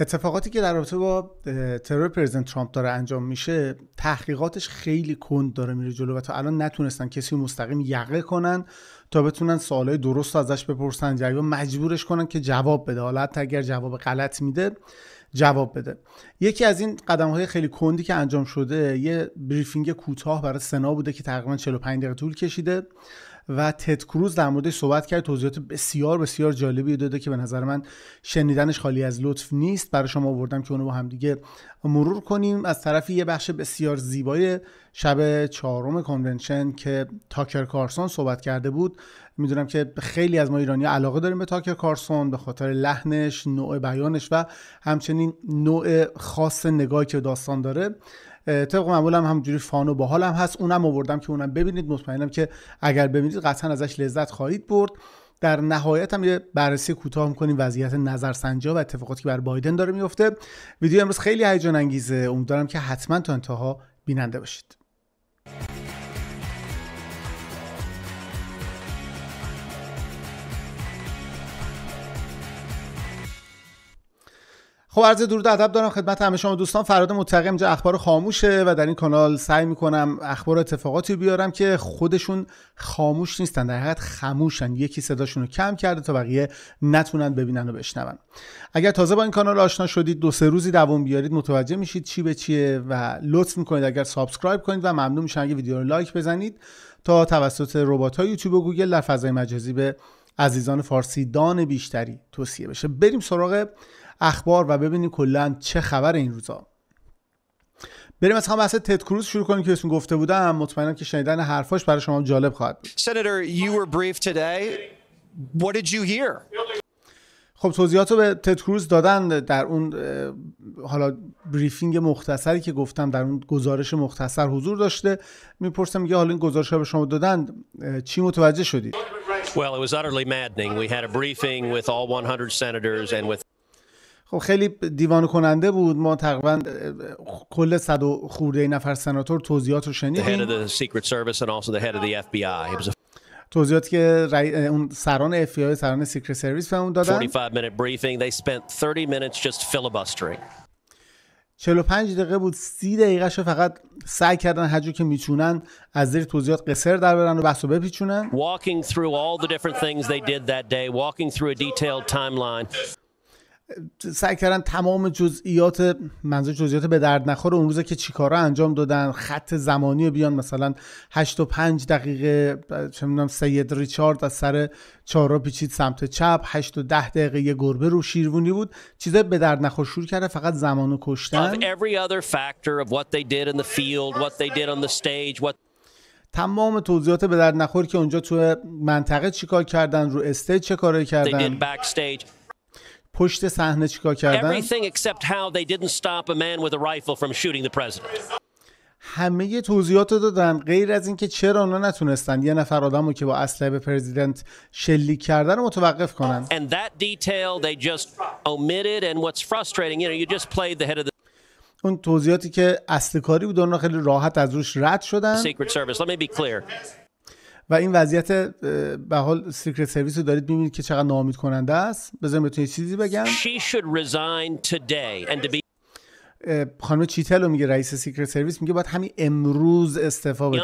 اتفاقاتی که در رابطه با ترور پرزیدنت ترامپ داره انجام میشه تحقیقاتش خیلی کند داره میره جلو و تا الان نتونستن کسی مستقیم یقه کنن تا بتونن سوالای درست ازش بپرسن یا مجبورش کنن که جواب بده حالا حتی اگر جواب غلط میده جواب بده یکی از این قدم های خیلی کندی که انجام شده یه بریفینگ کوتاه برای سنا بوده که تقریبا 45 دقیقه طول کشیده و تد کروز در موردش صحبت کرد توضیحات بسیار بسیار جالبی داده که به نظر من شنیدنش خالی از لطف نیست برای شما آوردم که اونو با همدیگه مرور کنیم از طرفی یه بخش بسیار زیبای شب چهارم کنونشن که تاکر کارسون صحبت کرده بود میدونم که خیلی از ما ایرانی علاقه داریم به تاکر کارسون به خاطر لحنش نوع بیانش و همچنین نوع خاص نگاهی که داستان داره طبق معمولم هم همونجوری فان و هم هست اونم آوردم که اونم ببینید مطمئنم که اگر ببینید قطعا ازش لذت خواهید برد در نهایت هم یه بررسی کوتاه کنیم وضعیت نظرسنجا و اتفاقاتی که بر بایدن داره میفته ویدیو امروز خیلی هیجان انگیزه امیدوارم که حتما تا انتها بیننده باشید خب عرض درود ادب دارم خدمت همه شما دوستان فراد متقی اینجا اخبار خاموشه و در این کانال سعی میکنم اخبار اتفاقاتی بیارم که خودشون خاموش نیستن در حقیقت خاموشن یکی صداشون رو کم کرده تا بقیه نتونن ببینن و بشنون اگر تازه با این کانال آشنا شدید دو سه روزی دوام بیارید متوجه میشید چی به چیه و لطف میکنید اگر سابسکرایب کنید و ممنون میشم اگه ویدیو رو لایک بزنید تا توسط ربات های یوتیوب و گوگل در فضای مجازی به عزیزان فارسی دان بیشتری توصیه بشه بریم سراغ اخبار و ببینیم کلا چه خبر این روزا بریم از هم بحث تد کروز شروع کنیم که اسم گفته بودم مطمئنم که شنیدن حرفاش برای شما جالب خواهد بود Senator, you were brief today. What did you خب توضیحات به تد کروز دادن در اون حالا بریفینگ مختصری که گفتم در اون گزارش مختصر حضور داشته میپرسم میگه حالا این گزارش ها به شما دادن چی متوجه شدید Well, it was utterly maddening. We had a briefing with all 100 senators and with خب خیلی دیوانه کننده بود ما تقریبا کل صد و خورده نفر سناتور توضیحات رو شنیدیم توضیحاتی که رای... اون سران اف بی آی سران سیکرت سرویس به اون دادن 45 minute briefing they spent 30 minutes just filibustering 45 دقیقه بود 30 دقیقه فقط سعی کردن هرجور که میتونن از زیر توضیحات قصر در برن و بحثو بپیچونن walking through all the different things they did that day walking through a detailed timeline سعی کردن تمام جزئیات منظور جزئیات به درد نخور اون روزه که چیکارا انجام دادن خط زمانی رو بیان مثلا 8 و 5 دقیقه چه سید ریچارد از سر چارا پیچید سمت چپ 8 و 10 دقیقه یه گربه رو شیروونی بود چیزا به درد نخور شروع کرده فقط زمانو کشتن تمام توضیحات به درد نخور که اونجا تو منطقه چیکار کردن رو استیج چه کارایی کردن پشت صحنه چیکار کردن همه توضیحات رو دادن غیر از اینکه چرا اونا نتونستن یه نفر آدم رو که با اسلحه به پرزیدنت شلیک کردن رو متوقف کنن اون توضیحاتی که اصل کاری بود اونا خیلی راحت از روش رد شدن و این وضعیت به حال سیکرت سرویس رو دارید میبینید که چقدر نامید کننده است بذاریم بتونید چیزی بگم خانم چیتل رو میگه رئیس سیکرت سرویس میگه باید همین امروز استعفا بده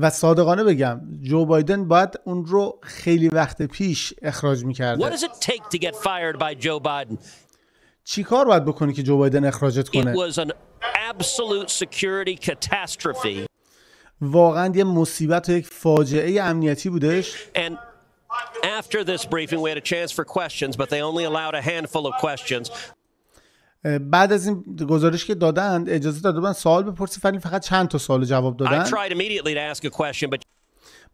و صادقانه بگم جو بایدن باید اون رو خیلی وقت پیش اخراج میکرده چی کار باید بکنی که جو بایدن اخراجت کنه واقعا یه مصیبت و یک فاجعه امنیتی بودش After this briefing, we had a chance for questions, but they only allowed a handful of questions. بعد از این گزارش که دادند اجازه داده بودن سوال بپرسی فقط فقط چند تا سوال جواب دادن I tried immediately to ask a question, but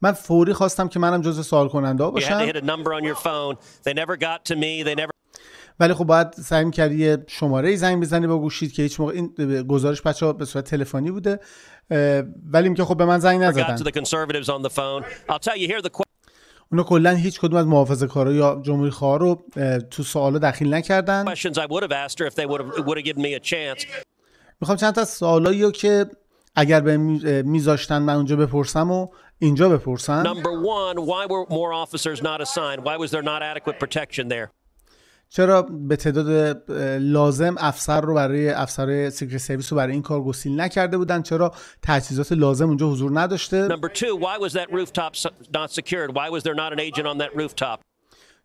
من فوری خواستم که منم جزء سوال کننده ها باشم. You had to hit a number on your phone. They never got to me. They never ولی خب باید سعی کردی یه شماره زنگ بزنی با گوشید که هیچ موقع این گزارش پچا به صورت تلفنی بوده ولی اینکه خب به من زنگ نزدن اونا کلا هیچ کدوم از محافظه کارا یا جمهوری خواه رو تو سوالا دخیل نکردن میخوام چند تا سوالایی رو که اگر به میذاشتن من اونجا بپرسم و اینجا بپرسن چرا به تعداد لازم افسر رو برای افسر سیکرت سرویس رو برای این کار گسیل نکرده بودن چرا تجهیزات لازم اونجا حضور نداشته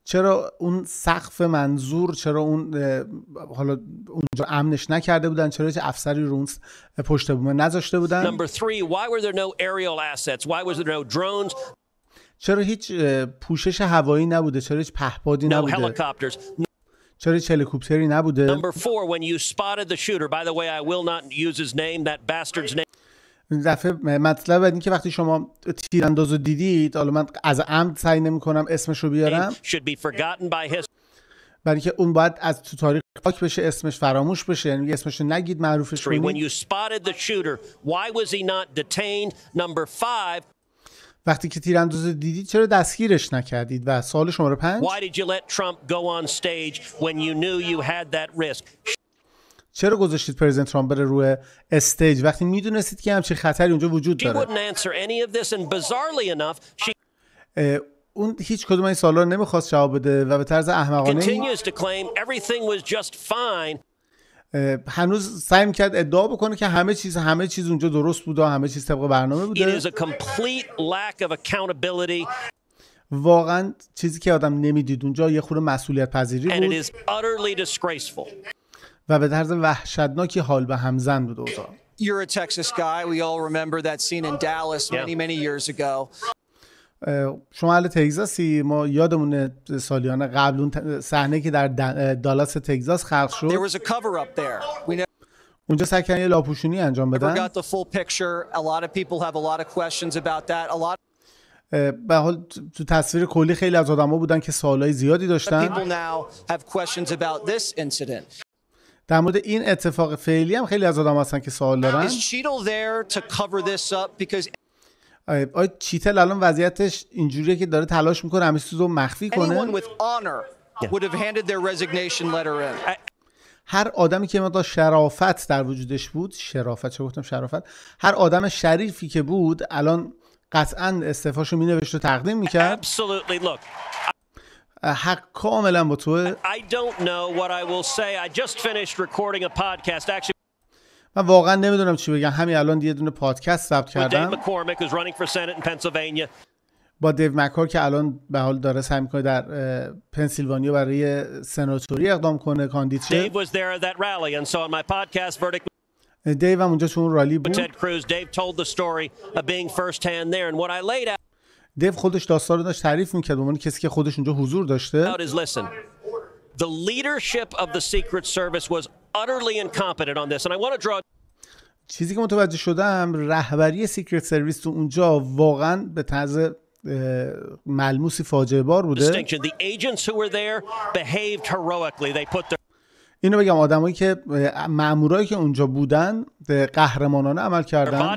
چرا اون سقف منظور چرا اون حالا اونجا امنش نکرده بودن چرا چه افسری رو پشت بومه نذاشته بودن چرا هیچ پوشش هوایی نبوده چرا هیچ پهپادی نبوده چرا چله کوپتری نبوده دفعه مطلب این که وقتی شما تیرانداز رو دیدید حالا من از عمد سعی نمی کنم اسمش رو بیارم برای اینکه اون باید از تو تاریخ پاک بشه اسمش فراموش بشه یعنی اسمش رو نگید معروفش کنید وقتی که تیرانداز دیدید چرا دستگیرش نکردید و سال شماره پنج چرا گذاشتید پرزیدنت ترامپ بره روی استیج وقتی میدونستید که همچین خطری اونجا وجود داره اون هیچ کدوم این سوالا رو نمیخواست جواب بده و به طرز احمقانه هنوز سعی میکرد ادعا بکنه که همه چیز همه چیز اونجا درست بود همه چیز طبق برنامه بوده واقعا چیزی که آدم نمیدید اونجا یه خوره مسئولیت پذیری بود و به طرز وحشتناکی حال به همزن بود اوضاع remember Dallas years ago. شما اهل تگزاسی ما یادمون سالیان قبل اون صحنه که در دالاس تگزاس خلق شد اونجا سعی کردن یه لاپوشونی انجام بدن به حال تو تصویر کلی خیلی از آدما بودن که سوالای زیادی داشتن در مورد این اتفاق فعلی هم خیلی از آدم هستن که سوال دارن آره، آیا چیتل الان وضعیتش اینجوریه که داره تلاش میکنه همه چیز رو مخفی کنه هر آدمی که مقدار شرافت در وجودش بود شرافت چه گفتم شرافت هر آدم شریفی که بود الان قطعا استفاشو می نوشت و تقدیم میکرد حق کاملا با توه I don't know what I will say I just finished recording a podcast actually من واقعا نمیدونم چی بگم همین الان یه دونه پادکست ثبت کردم با دیو مکار که الان به حال داره سعی میکنه در پنسیلوانیا برای سناتوری اقدام کنه کاندید دیو هم اونجا اون رالی بود دیو خودش داستان رو داشت تعریف میکرد به عنوان کسی که خودش اونجا حضور داشته The leadership of the Secret Service was utterly incompetent on this, and I want to draw. چیزی که متوجه شدم رهبری سیکرت سرویس تو اونجا واقعا به طرز ملموسی فاجعه بار بوده اینو بگم آدمایی که مامورایی که اونجا بودن قهرمانانه عمل کردن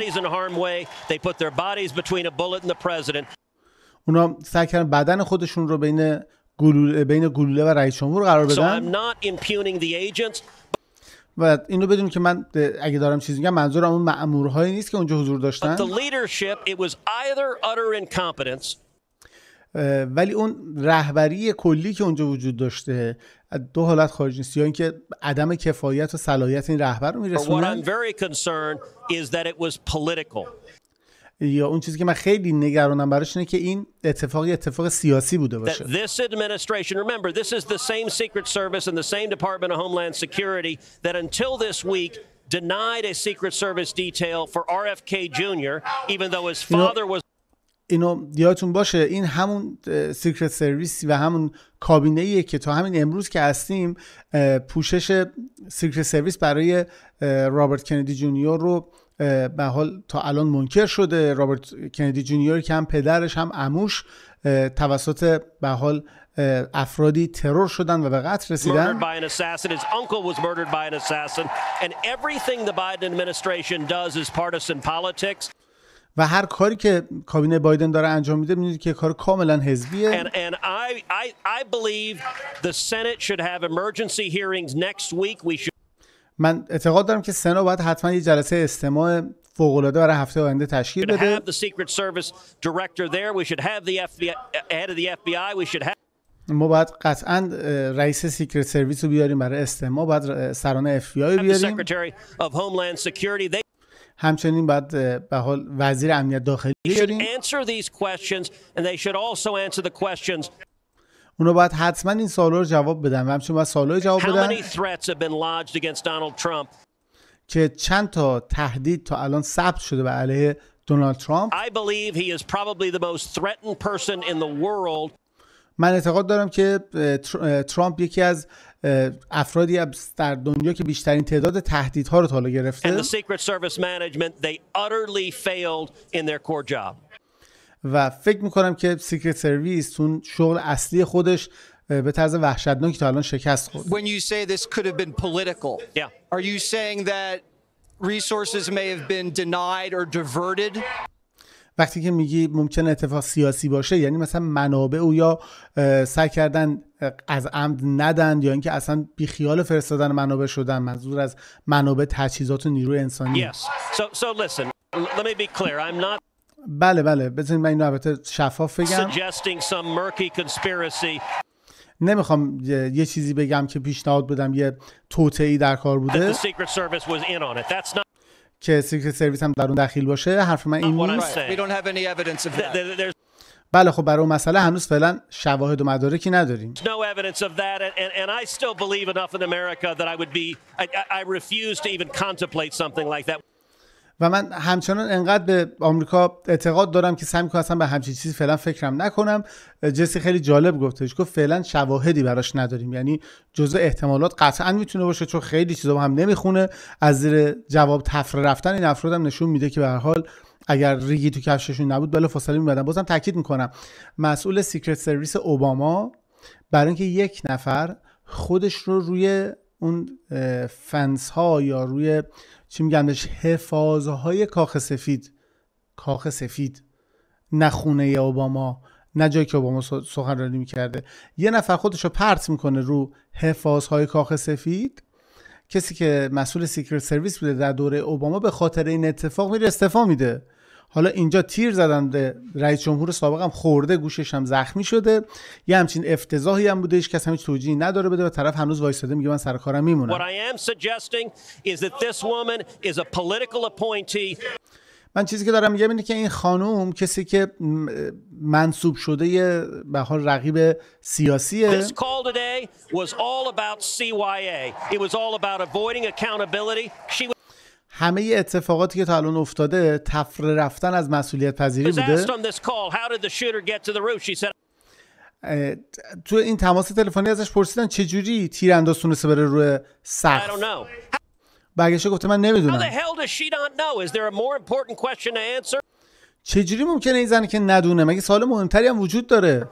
اونا سعی کردن بدن خودشون رو بین گلوله بین گلوله و رئیس جمهور قرار بدن و اینو بدون که من اگه دارم چیزی میگم منظورم اون مامورهایی نیست که اونجا حضور داشتن ولی اون رهبری کلی که اونجا وجود داشته دو حالت خارج نیست یا اینکه عدم کفایت و صلاحیت این رهبر رو میرسونه یا اون چیزی که من خیلی نگرانم براش اینه که این اتفاقی اتفاق سیاسی بوده باشه This administration remember this is the same secret service and the same department of homeland security that until this week denied a secret service detail for RFK Jr even though his father was اینو یادتون باشه این همون سیکرت سرویس و همون کابینه ایه که تا همین امروز که هستیم پوشش سیکرت سرویس برای رابرت کندی جونیور رو به حال تا الان منکر شده رابرت کندی جونیور که هم پدرش هم اموش توسط به حال افرادی ترور شدن و به قتل رسیدن و هر کاری که کابینه بایدن داره انجام میده میدونید که کار کاملا حزبیه and, من اعتقاد دارم که سنا باید حتما یه جلسه استماع فوق العاده برای هفته آینده تشکیل بده. ما باید قطعا رئیس سیکرت سرویس رو بیاریم برای استماع باید سران اف بی آی بیاریم همچنین باید به حال وزیر امنیت داخلی بیاریم اونا باید حتما این سوالا رو جواب بدن و همچنین باید سوالا جواب بدن که چند تا تهدید تا الان ثبت شده به علیه دونالد ترامپ من اعتقاد دارم که ترامپ یکی از افرادی در دنیا که بیشترین تعداد تهدیدها رو تا حالا گرفته و فکر میکنم که سیکرت سرویس اون شغل اصلی خودش به طرز وحشتناکی تا الان شکست خورد When you say this could have been political yeah. are you saying that resources may have been denied or diverted وقتی که میگی ممکن اتفاق سیاسی باشه یعنی مثلا منابع او یا سعی کردن از عمد ندن یا اینکه اصلا بی خیال فرستادن منابع شدن منظور از منابع تجهیزات و نیروی انسانی yes. so, so listen let me be clear I'm not بله بله بزنین من اینو البته شفاف بگم نمیخوام یه چیزی بگم که پیشنهاد بدم یه توتعی در کار بوده که سیکرت سرویس هم در اون دخیل باشه حرف من این نیست بله خب برای اون مسئله هنوز فعلا شواهد و مدارکی نداریم و من همچنان انقدر به آمریکا اعتقاد دارم که سعی کنم به همچین چیزی فعلا فکرم نکنم جسی خیلی جالب گفتش گفت فعلا شواهدی براش نداریم یعنی جزء احتمالات قطعا میتونه باشه چون خیلی چیزا هم نمیخونه از زیر جواب تفره رفتن این افراد هم نشون میده که به حال اگر ریگی تو کفششون نبود بالا فاصله میبدن بازم تاکید میکنم مسئول سیکرت سرویس اوباما برای اینکه یک نفر خودش رو روی اون فنس ها یا روی چی میگن بهش حفاظهای کاخ سفید کاخ سفید نه خونه ی اوباما نه جایی که اوباما سخنرانی میکرده یه نفر خودش رو پرت میکنه رو حفاظهای کاخ سفید کسی که مسئول سیکرت سرویس بوده در دوره اوباما به خاطر این اتفاق میره استفا میده حالا اینجا تیر زدن به رئیس جمهور سابقم خورده گوشش هم زخمی شده یه همچین افتضاحی هم بوده که هیچ توجیهی نداره بده و طرف هنوز وایساده میگه من سر کارم میمونم من چیزی که دارم میگم اینه که این خانوم کسی که منصوب شده به حال رقیب سیاسیه همه اتفاقاتی که تا الان افتاده تفره رفتن از مسئولیت پذیری بوده تو این تماس تلفنی ازش پرسیدن چجوری جوری تیرانداز تونسته بره روی سقف برگشته گفته من نمیدونم چجوری ممکنه این زنه که ندونه مگه سوال مهمتری هم وجود داره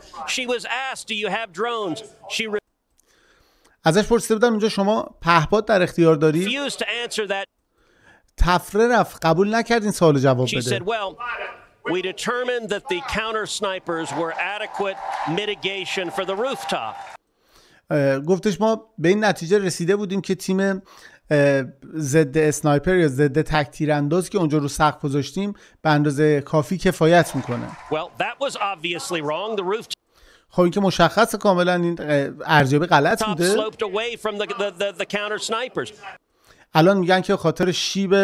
ازش پرسیده بودن اونجا شما پهپاد در اختیار دارید تفره رفت قبول نکرد این سوال جواب بده We determined that the counter snipers were adequate mitigation for the rooftop. گفتش ما به این نتیجه رسیده بودیم که تیم ضد اسنایپر یا ضد تکتیر انداز که اونجا رو سقف گذاشتیم به اندازه کافی کفایت میکنه well, that was obviously wrong. The roof... خب این که مشخص کاملا این ارزیابی غلط بوده الان میگن که خاطر شیب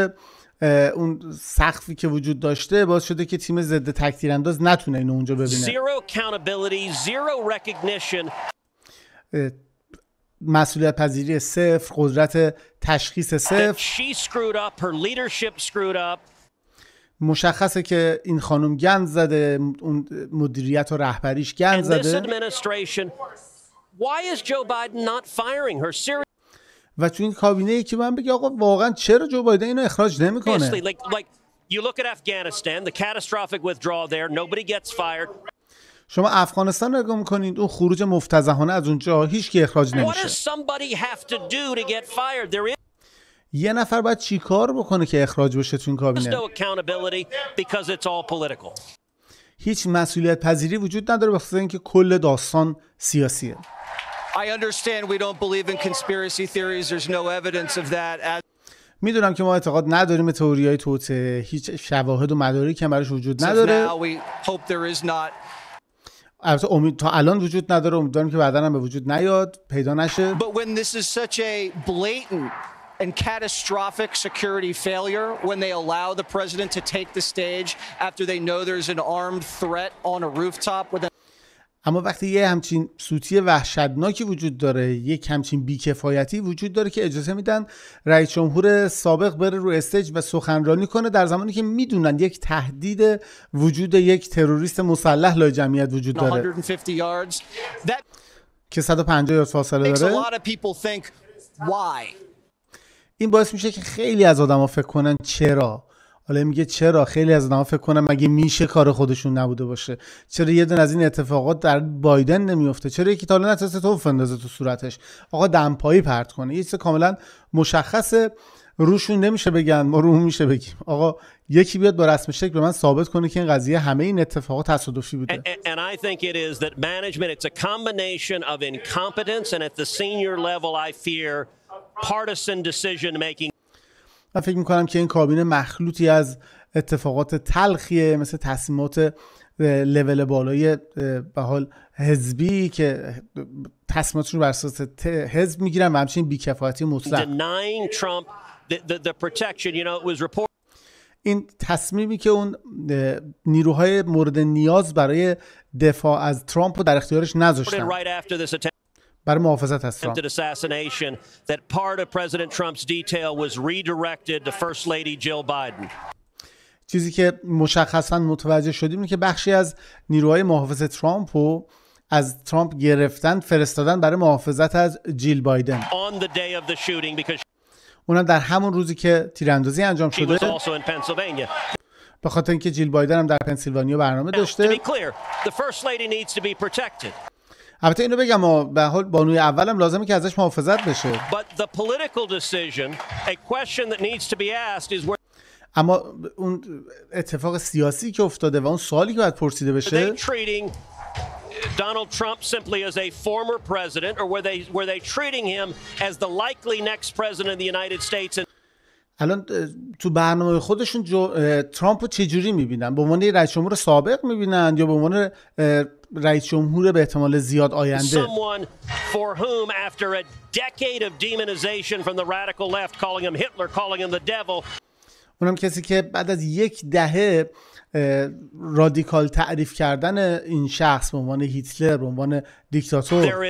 اون سخفی که وجود داشته باز شده که تیم ضد تکتیر انداز نتونه اینو اونجا ببینه مسئولیت پذیری صفر قدرت تشخیص صفر مشخصه که این خانم گند زده اون مدیریت و رهبریش گند زده و تو این کابینه ای که من بگه آقا واقعا چرا جو بایدن اینو اخراج نمیکنه شما افغانستان رو نگاه میکنید اون خروج مفتزهانه از اونجا هیچ کی اخراج نمیشه یه نفر باید کار بکنه که اخراج بشه تو این کابینه هیچ مسئولیت پذیری وجود نداره به اینکه کل داستان سیاسیه I understand we don't believe in conspiracy theories. There's no evidence of that. As میدونم که ما اعتقاد نداریم به توری های توته هیچ شواهد و مدارکی هم براش وجود نداره البته امید تا الان وجود نداره امیدواریم که بعدا هم به وجود نیاد پیدا نشه But when this is such a blatant and catastrophic security failure when they allow the president to take the stage after they know there's an armed threat on a rooftop with a اما وقتی یه همچین سوتی وحشتناکی وجود داره یک همچین بیکفایتی وجود داره که اجازه میدن رئیس جمهور سابق بره رو استج و سخنرانی کنه در زمانی که میدونن یک تهدید وجود یک تروریست مسلح لای جمعیت وجود داره که 150 یارد فاصله داره این باعث میشه که خیلی از آدما فکر کنن چرا حالا میگه چرا خیلی از نما فکر کنم مگه میشه کار خودشون نبوده باشه چرا یه دن از این اتفاقات در بایدن نمیفته چرا یکی تالا نترس تو اندازه تو صورتش آقا دمپایی پرت کنه یه چیز کاملا مشخصه روشون نمیشه بگن ما رو میشه بگیم آقا یکی بیاد با رسم شکل به من ثابت کنه که این قضیه همه این اتفاقات تصادفی بوده and and decision من فکر میکنم که این کابینه مخلوطی از اتفاقات تلخیه مثل تصمیمات لول بالای به حال حزبی که تصمیماتشون بر اساس حزب میگیرن و همچنین بیکفایتی مطلق این تصمیمی که اون نیروهای مورد نیاز برای دفاع از ترامپ رو در اختیارش نذاشتن برای محافظت از ترامپ چیزی که مشخصا متوجه شدیم که بخشی از نیروهای محافظ ترامپ رو از ترامپ گرفتن فرستادن برای محافظت از جیل بایدن اونا در همون روزی که تیراندازی انجام شده به خاطر اینکه جیل بایدن هم در پنسیلوانیا برنامه داشته البته اینو بگم ما به حال بانوی اولم لازمه که ازش محافظت بشه اما اون اتفاق سیاسی که افتاده و اون سوالی که باید پرسیده بشه Donald Trump simply as a former president, or were they were they treating him as the likely next president of the United States? And الان تو برنامه خودشون جو، ترامپ رو چجوری میبینن؟ به عنوان رئیس جمهور سابق میبینن یا به عنوان رئیس جمهور به احتمال زیاد آینده اونم کسی که بعد از یک دهه رادیکال تعریف کردن این شخص به عنوان هیتلر به عنوان دیکتاتور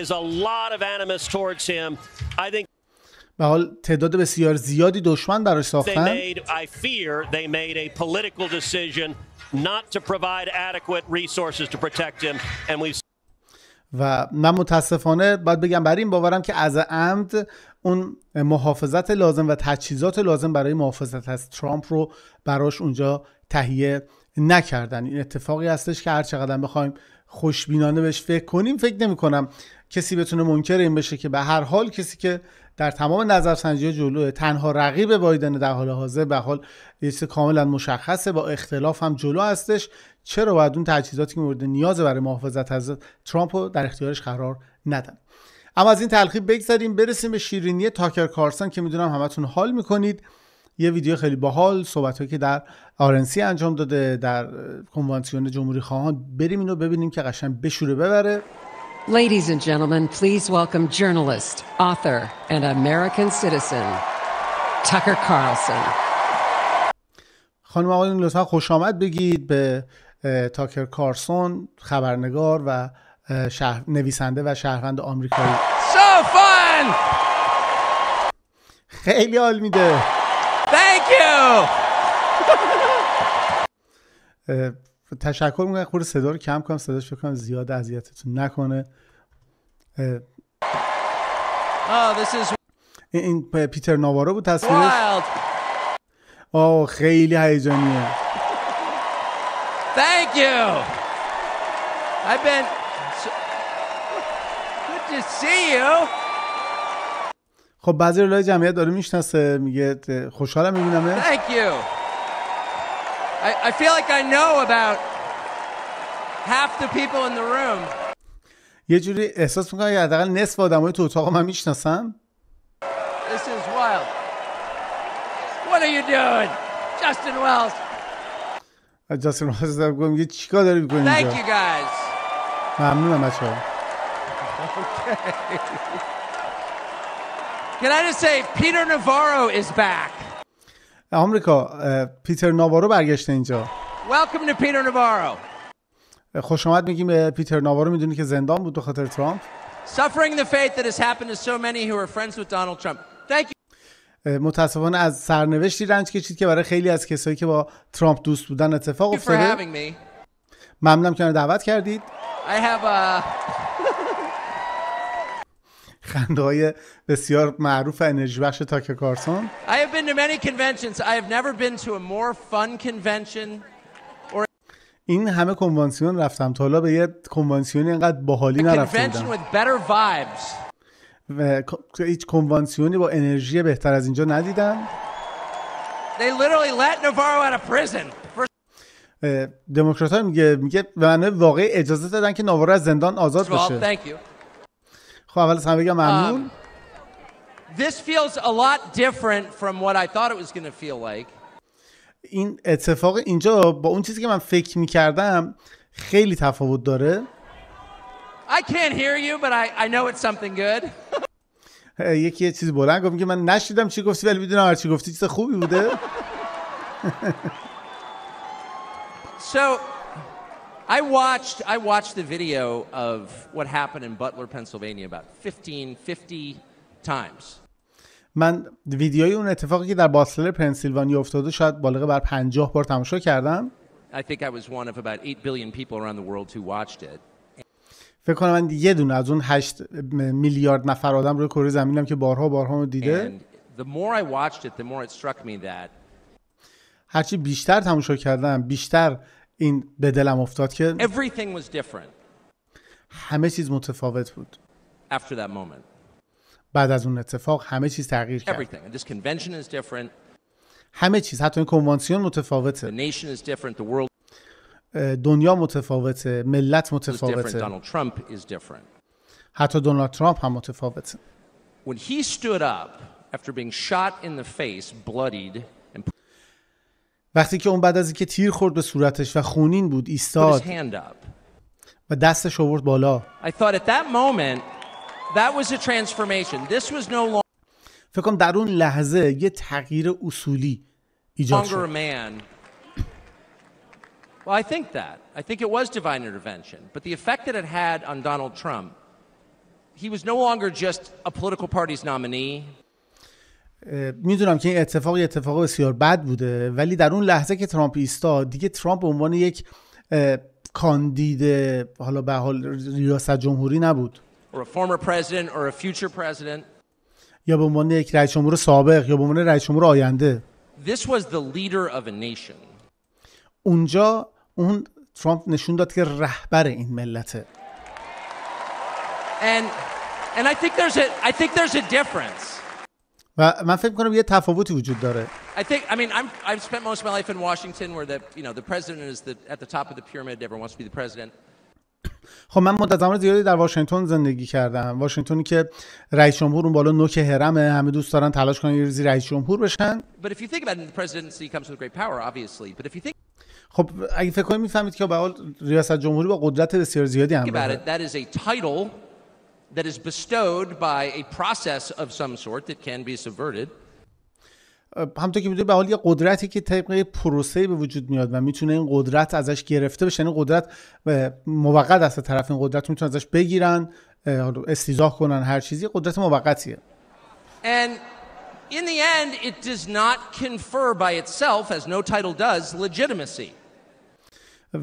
There think به حال تعداد بسیار زیادی دشمن براش ساختن و من متاسفانه باید بگم برای این باورم که از عمد اون محافظت لازم و تجهیزات لازم برای محافظت از ترامپ رو براش اونجا تهیه نکردن این اتفاقی هستش که هر چقدر بخوایم خوشبینانه بهش فکر کنیم فکر نمی کنم کسی بتونه منکر این بشه که به هر حال کسی که در تمام نظرسنجی جلو تنها رقیب بایدن در حال حاضر به حال یه کاملا مشخصه با اختلاف هم جلو هستش چرا باید اون تجهیزاتی که مورد نیاز برای محافظت از ترامپ رو در اختیارش قرار ندن اما از این تلخیب بگذاریم برسیم به شیرینی تاکر کارسن که میدونم همتون حال میکنید یه ویدیو خیلی باحال صحبت که در آرنسی انجام داده در کنوانسیون جمهوری خواهان بریم اینو ببینیم که قشنگ بشوره ببره Ladies and gentlemen, please welcome journalist, author, and American citizen, Tucker Carlson. خانم آقایون لطفا خوش آمد بگید به تاکر کارسون خبرنگار و شهر... نویسنده و شهروند آمریکایی so fun! خیلی حال میده Thank you! تشکر میکنم خود صدا رو کم کنم صداش فکر کنم زیاد اذیتتون نکنه این پیتر نوارو بود تصویرش آه خیلی هیجانیه Thank you. I've been good to خب بعضی جمعیت داره میشناسه میگه خوشحالم میبینمه Thank you. I, I feel like I know about half the people in the room. یه جوری احساس میکنم یه حداقل نصف آدمای تو اتاق من میشناسم. This is wild. What are you doing? Justin Wells. Justin Wells میگه چیکار داری میکنی Thank you guys. ممنونم بچه‌ها. Okay. Can I just say Peter Navarro is back? آمریکا پیتر ناوارو برگشته اینجا Welcome خوش آمد میگیم به پیتر ناوارو میدونی که زندان بود به خاطر ترامپ متاسفانه از سرنوشتی رنج کشید که برای خیلی از کسایی که با ترامپ دوست بودن اتفاق افتاده ممنونم که دعوت کردید خندهای بسیار معروف انرژی بخش تاک کارسون I have been to many conventions. I have never been to a more fun convention or این همه کنوانسیون رفتم تا حالا به یه کنوانسیونی اینقدر باحالی نرفته بودم. with better vibes. و هیچ کنوانسیونی با انرژی بهتر از اینجا ندیدم. They literally let Navarro out of prison. دموکرات ها میگه میگه به معنی واقعی اجازه دادن که ناوارو از زندان آزاد بشه. خب اول از همه بگم ممنون This feels a lot different from what I thought it was going to feel like. این اتفاق اینجا با اون چیزی که من فکر می‌کردم خیلی تفاوت داره. I can't hear you but I, I know it's something good. یکی یه چیز بلند گفت میگه من نشیدم چی گفتی ولی میدونم هر چی گفتی چیز خوبی بوده. so I watched I watched the video of what happened in Butler, Pennsylvania about 15 50 times. من ویدیوی اون اتفاقی که در باتلر پنسیلوانیا افتاده شاید بالغ بر 50 بار تماشا کردم. I think I was one of about 8 billion people around the world who watched it. فکر کنم من یه دونه از اون 8 میلیارد نفر آدم روی کره زمینم که بارها بارها رو دیده. And the more I watched it, the more it struck me that هرچی بیشتر تماشا کردم بیشتر این به دلم افتاد که همه چیز متفاوت بود بعد از اون اتفاق همه چیز تغییر کرد همه چیز حتی این کنوانسیون متفاوته دنیا متفاوته ملت متفاوته حتی دونالد ترامپ هم متفاوته وقتی که اون بعد از اینکه تیر خورد به صورتش و خونین بود ایستاد و دستش آورد بالا فکر کنم در اون لحظه یه تغییر اصولی ایجاد شد Well, I think that. I think it was divine intervention. But the effect that it had on Donald Trump, he was no longer just a political party's nominee. میدونم که این اتفاق اتفاق بسیار بد بوده ولی در اون لحظه که ترامپ ایستاد دیگه ترامپ به عنوان یک کاندید حالا به حال ریاست جمهوری نبود یا به عنوان یک رئیس جمهور سابق یا به عنوان رئیس جمهور آینده اونجا اون ترامپ نشون داد که رهبر این ملته and I و من فکر کنم یه تفاوتی وجود داره خب من مدت زمان زیادی در واشنگتن زندگی کردم واشنگتنی که رئیس جمهور اون بالا نوک هرمه همه دوست دارن تلاش کنن یه روزی رئیس جمهور بشن خب اگه فکر کنید میفهمید که به حال ریاست جمهوری با قدرت بسیار زیادی همراهه that is bestowed by a process of some sort that can be subverted. همطور که میدونید به حال یه قدرتی که طبق پروسه به وجود میاد و میتونه این قدرت ازش گرفته بشه یعنی قدرت موقت است طرف این قدرت میتونه ازش بگیرن استیزاه کنن هر چیزی قدرت موقتیه And in the end it does not confer by itself as no title does legitimacy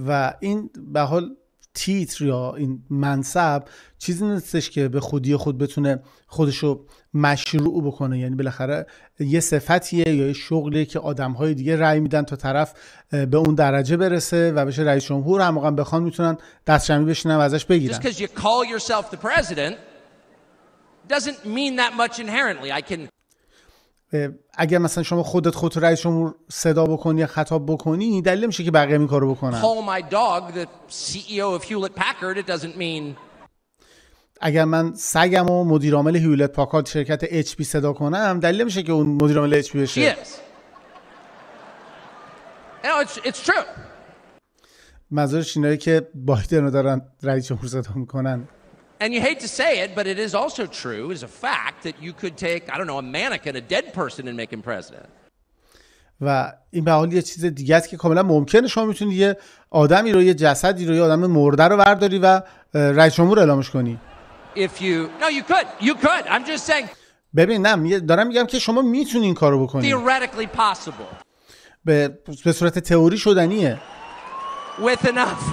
و این به حال تیتر یا این منصب چیزی نیستش که به خودی خود بتونه رو مشروع بکنه یعنی بالاخره یه صفتیه یا یه شغلیه که آدمهای دیگه رأی میدن تا طرف به اون درجه برسه و بشه رئیس جمهور هم بخوان میتونن دستشمی بشینن و ازش بگیرن اگر مثلا شما خودت خود رئیس جمهور صدا بکنی یا خطاب بکنی دلیل میشه که بقیه این کارو بکنن اگر من سگم و مدیر عامل هیولت پاکارد شرکت اچ پی صدا کنم دلیل میشه که اون مدیر عامل اچ پی بشه منظورش اینه که بایدن رو دارن رئیس جمهور صدا میکنن And you hate to say it, but it is also true, is a fact that you could take, I don't know, a mannequin, a dead person and make him president. و این به حال یه چیز دیگه است که کاملا ممکنه شما میتونید یه آدمی رو یه جسدی رو یه آدم مرده رو برداری و رئیس جمهور اعلامش کنی. if you no you could you could I'm just saying ببین نه دارم میگم که شما میتونین این کارو بکنید theoretically possible به به صورت تئوری شدنیه with enough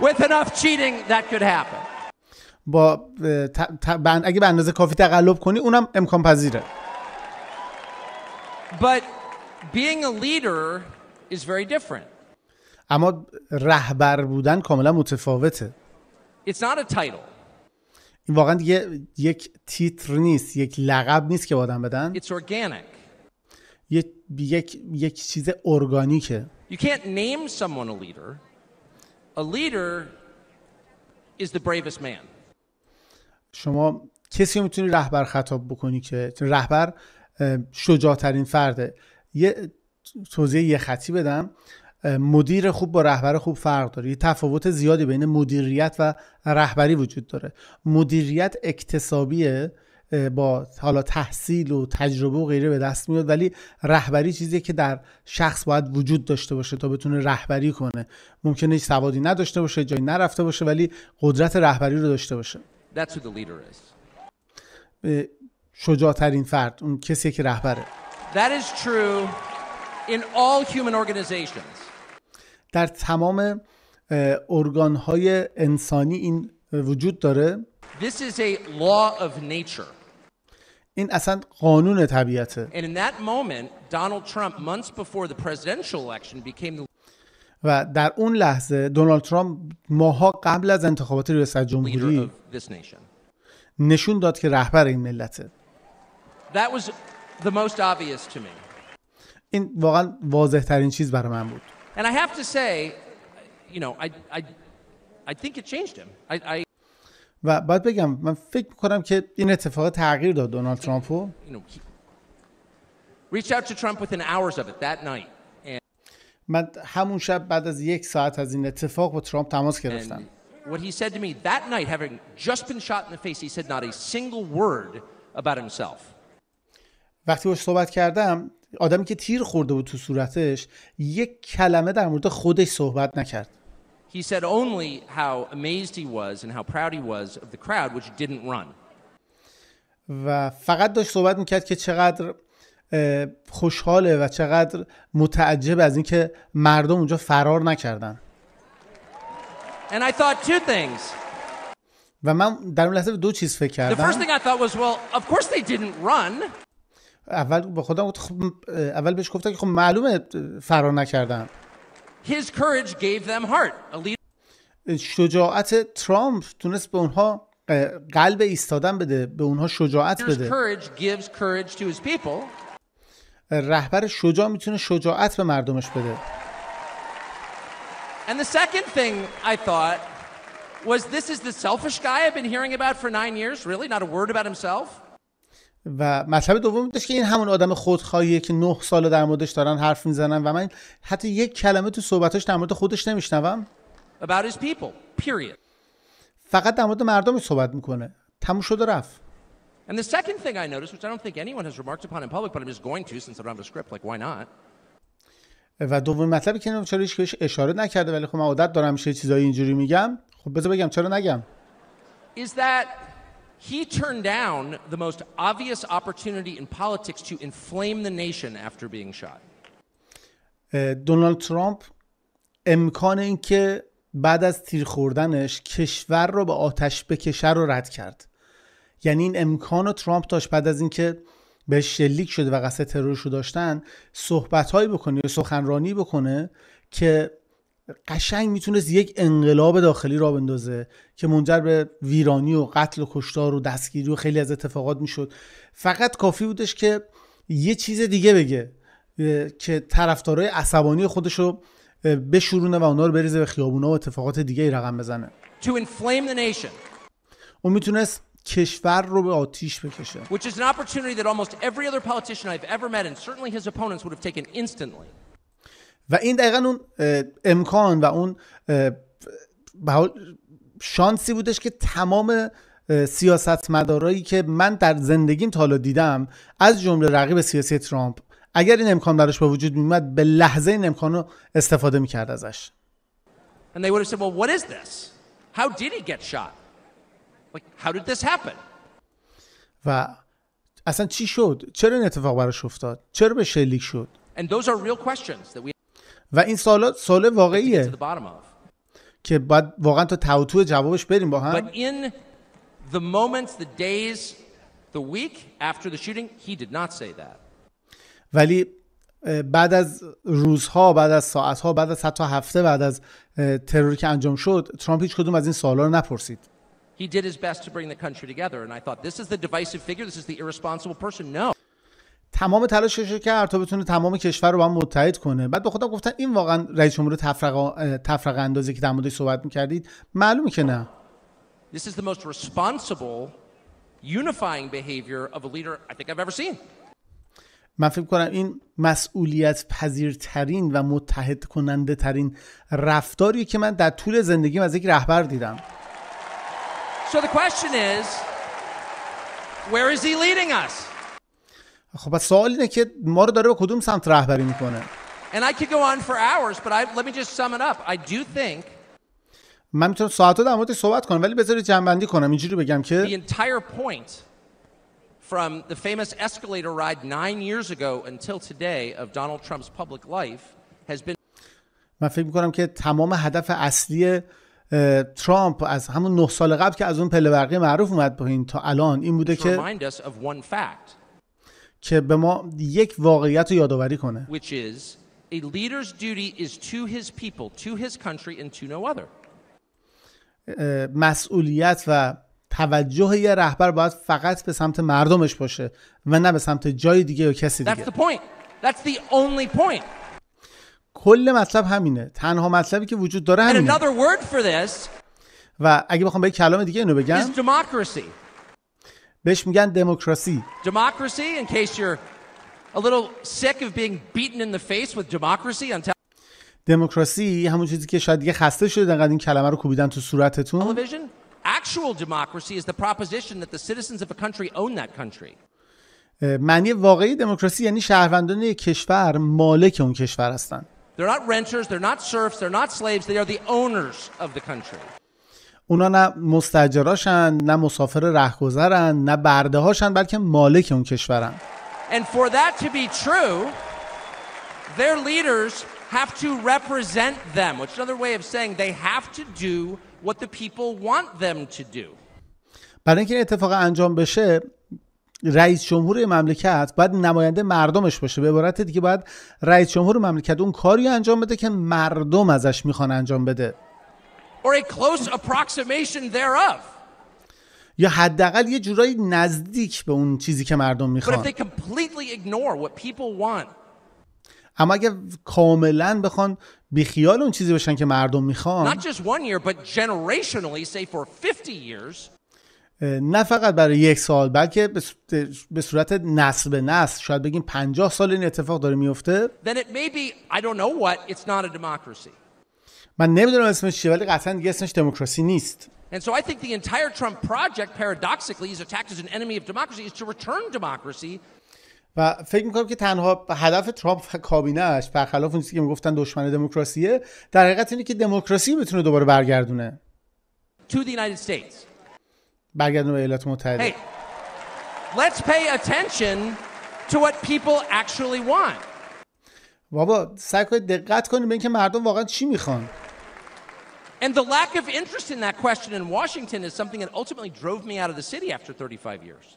with enough cheating that could happen با ت... ت... ب... اگه به اندازه کافی تقلب کنی اونم امکان پذیره but being a leader is very different اما رهبر بودن کاملا متفاوته it's not a title واقعا دیگه یک تیتر نیست یک لقب نیست که آدم بدن یک یک چیز ارگانیکه شما کسی رو میتونی رهبر خطاب بکنی که رهبر شجاعترین فرده یه توضیح یه خطی بدم مدیر خوب با رهبر خوب فرق داره یه تفاوت زیادی بین مدیریت و رهبری وجود داره مدیریت اکتسابیه با حالا تحصیل و تجربه و غیره به دست میاد ولی رهبری چیزیه که در شخص باید وجود داشته باشه تا بتونه رهبری کنه ممکنه هیچ سوادی نداشته باشه جایی نرفته باشه ولی قدرت رهبری رو داشته باشه That's فرد اون کسی که رهبره That is true in all human در تمام های انسانی این وجود داره این اصلا قانون طبیعته و در اون لحظه دونالد ترامپ ماها قبل از انتخابات ریاست جمهوری نشون داد که رهبر این ملته این واقعا واضح ترین چیز برای من بود And I have to say, you know, I, I, I think it changed him. I, I و باید بگم من فکر میکنم که این اتفاق تغییر داد دونالد ترامپو من همون شب بعد از یک ساعت از این اتفاق با ترامپ تماس گرفتم what he said to me that night, having just been shot in the face, he said not a single word about himself. وقتی باش صحبت کردم آدمی که تیر خورده بود تو صورتش یک کلمه در مورد خودش صحبت نکرد He said only how amazed he was and how proud he was of the crowd which didn't run. و فقط داشت صحبت میکرد که چقدر خوشحاله و چقدر متعجب از اینکه مردم اونجا فرار نکردن. And I thought two things. و من در اون لحظه دو چیز فکر کردم. The first thing I thought was well of course they didn't run. اول به خودم اول بهش گفتم که خب معلومه فرار نکردم His courage gave them heart. A شجاعت ترامپ تونست به اونها قلب ایستادن بده به اونها شجاعت بده رهبر شجاع میتونه شجاعت به مردمش بده And the second thing I thought was this is the selfish guy I've been hearing about for nine years, really? Not a word about himself? و مطلب دوم داشت که این همون آدم خودخواهیه که نه سال در موردش دارن حرف میزنن و من حتی یک کلمه تو صحبتاش در مورد خودش نمیشنوم About his people, period. فقط در مورد مردمش صحبت میکنه تموم شده رفت And the second thing I noticed, which I don't think anyone has remarked upon in public, but I'm just going to since I don't have a script, like why not? و دومین مطلبی که چرا هیچ بهش اشاره نکرده ولی خب من عادت دارم میشه چیزای اینجوری میگم خب بذار بگم چرا نگم Is that He turned down the most obvious opportunity in politics to inflame the nation after being shot. دونالد uh, ترامپ امکان اینکه بعد از تیر خوردنش کشور رو به آتش بکشه رو رد کرد یعنی این امکان رو ترامپ داشت بعد از اینکه به شلیک شده و قصد ترورش رو داشتن صحبتهایی بکنه یا سخنرانی بکنه که قشنگ میتونست یک انقلاب داخلی را بندازه که منجر به ویرانی و قتل و کشتار و دستگیری و خیلی از اتفاقات میشد فقط کافی بودش که یه چیز دیگه بگه که طرفدارای عصبانی خودش رو بشورونه و اونا رو بریزه به خیابونا و اتفاقات دیگه ای رقم بزنه to inflame اون میتونست کشور رو به آتیش بکشه which is an opportunity that almost every other politician I've ever met and certainly instantly و این دقیقا اون امکان و اون شانسی بودش که تمام سیاستمدارایی که من در زندگیم تا دیدم از جمله رقیب سیاسی ترامپ اگر این امکان براش به وجود میمد به لحظه این امکان رو استفاده میکرد ازش و اصلا چی شد؟ چرا این اتفاق براش افتاد؟ چرا به شلیک شد؟ و این سال سال واقعیه که باید واقعا تا توتو جوابش بریم با هم ولی بعد از روزها بعد از ساعتها بعد از حتی هفته بعد از تروری که انجام شد ترامپ هیچ کدوم از این سوالا رو نپرسید He did his best to bring the country together and I thought this is the divisive figure this is the irresponsible person no تمام تلاشش کرد تا بتونه تمام کشور رو با هم متحد کنه بعد به خودم گفتن این واقعا رئیس جمهور تفرقه تفرق اندازی که در موردش صحبت میکردید معلومه که نه This is the most responsible unifying behavior of a leader I think I've ever seen. من فکر کنم این مسئولیت پذیرترین و متحد کننده ترین رفتاری که من در طول زندگیم از یک رهبر دیدم. So the question is where is he leading us? خب پس سوال اینه که ما رو داره به کدوم سمت رهبری میکنه And I could go on for hours, but I, let me just sum it up. I do think من میتونم ساعت‌ها در مورد صحبت کنم ولی بذارید جمع‌بندی کنم اینجوری بگم که the entire point from the famous escalator ride nine years ago until today of Donald Trump's public life has been من فکر میکنم که تمام هدف اصلی ترامپ از همون نه سال قبل که از اون پله برقی معروف اومد به این تا الان این بوده که که به ما یک واقعیت رو یادآوری کنه مسئولیت و توجه یه رهبر باید فقط به سمت مردمش باشه و نه به سمت جای دیگه یا کسی دیگه کل مطلب همینه تنها مطلبی که وجود داره همینه و اگه بخوام به کلام دیگه اینو بگم بهش میگن دموکراسی democracy in case you're a little sick of being beaten in the face with democracy on دموکراسی همون چیزی که شاید دیگه خسته شده انقدر این کلمه رو کوبیدن تو صورتتون television actual democracy is the proposition that the citizens of a country own that country معنی واقعی دموکراسی یعنی شهروندان یک کشور مالک اون کشور هستند. They're not renters, they're not serfs, they're not slaves, they are the owners of the country. اونا نه مستجراشن نه مسافر رهگذرن نه برده هاشن بلکه مالک اون کشورن And for that to be true their leaders have to represent them which is another way of saying they have to do what the people want them to do برای اینکه این اتفاق انجام بشه رئیس جمهور مملکت باید نماینده مردمش باشه به عبارت دیگه باید رئیس جمهور مملکت اون کاری انجام بده که مردم ازش میخوان انجام بده or یا حداقل یه جورایی نزدیک به اون چیزی که مردم میخوان اما اگه کاملا بخوان بیخیال اون چیزی باشن که مردم میخوان نه فقط برای یک سال بلکه به صورت نسل به نسل شاید بگیم پنجاه سال این اتفاق داره میفته من نمیدونم اسمش چیه ولی قطعا دیگه اسمش دموکراسی نیست And so I think the entire Trump project paradoxically is attacked as an enemy of democracy is to return democracy و فکر میکنم که تنها هدف ترامپ و کابینهش برخلاف اون چیزی که میگفتن دشمن دموکراسیه در حقیقت اینه که دموکراسی بتونه دوباره برگردونه to the United States برگردونه به ایالات متحده hey, let's pay attention to what people actually want بابا سعی کنید دقت کنید به اینکه مردم واقعا چی میخوان And the lack of interest in that question in Washington is something that ultimately drove me out of the city after 35 years.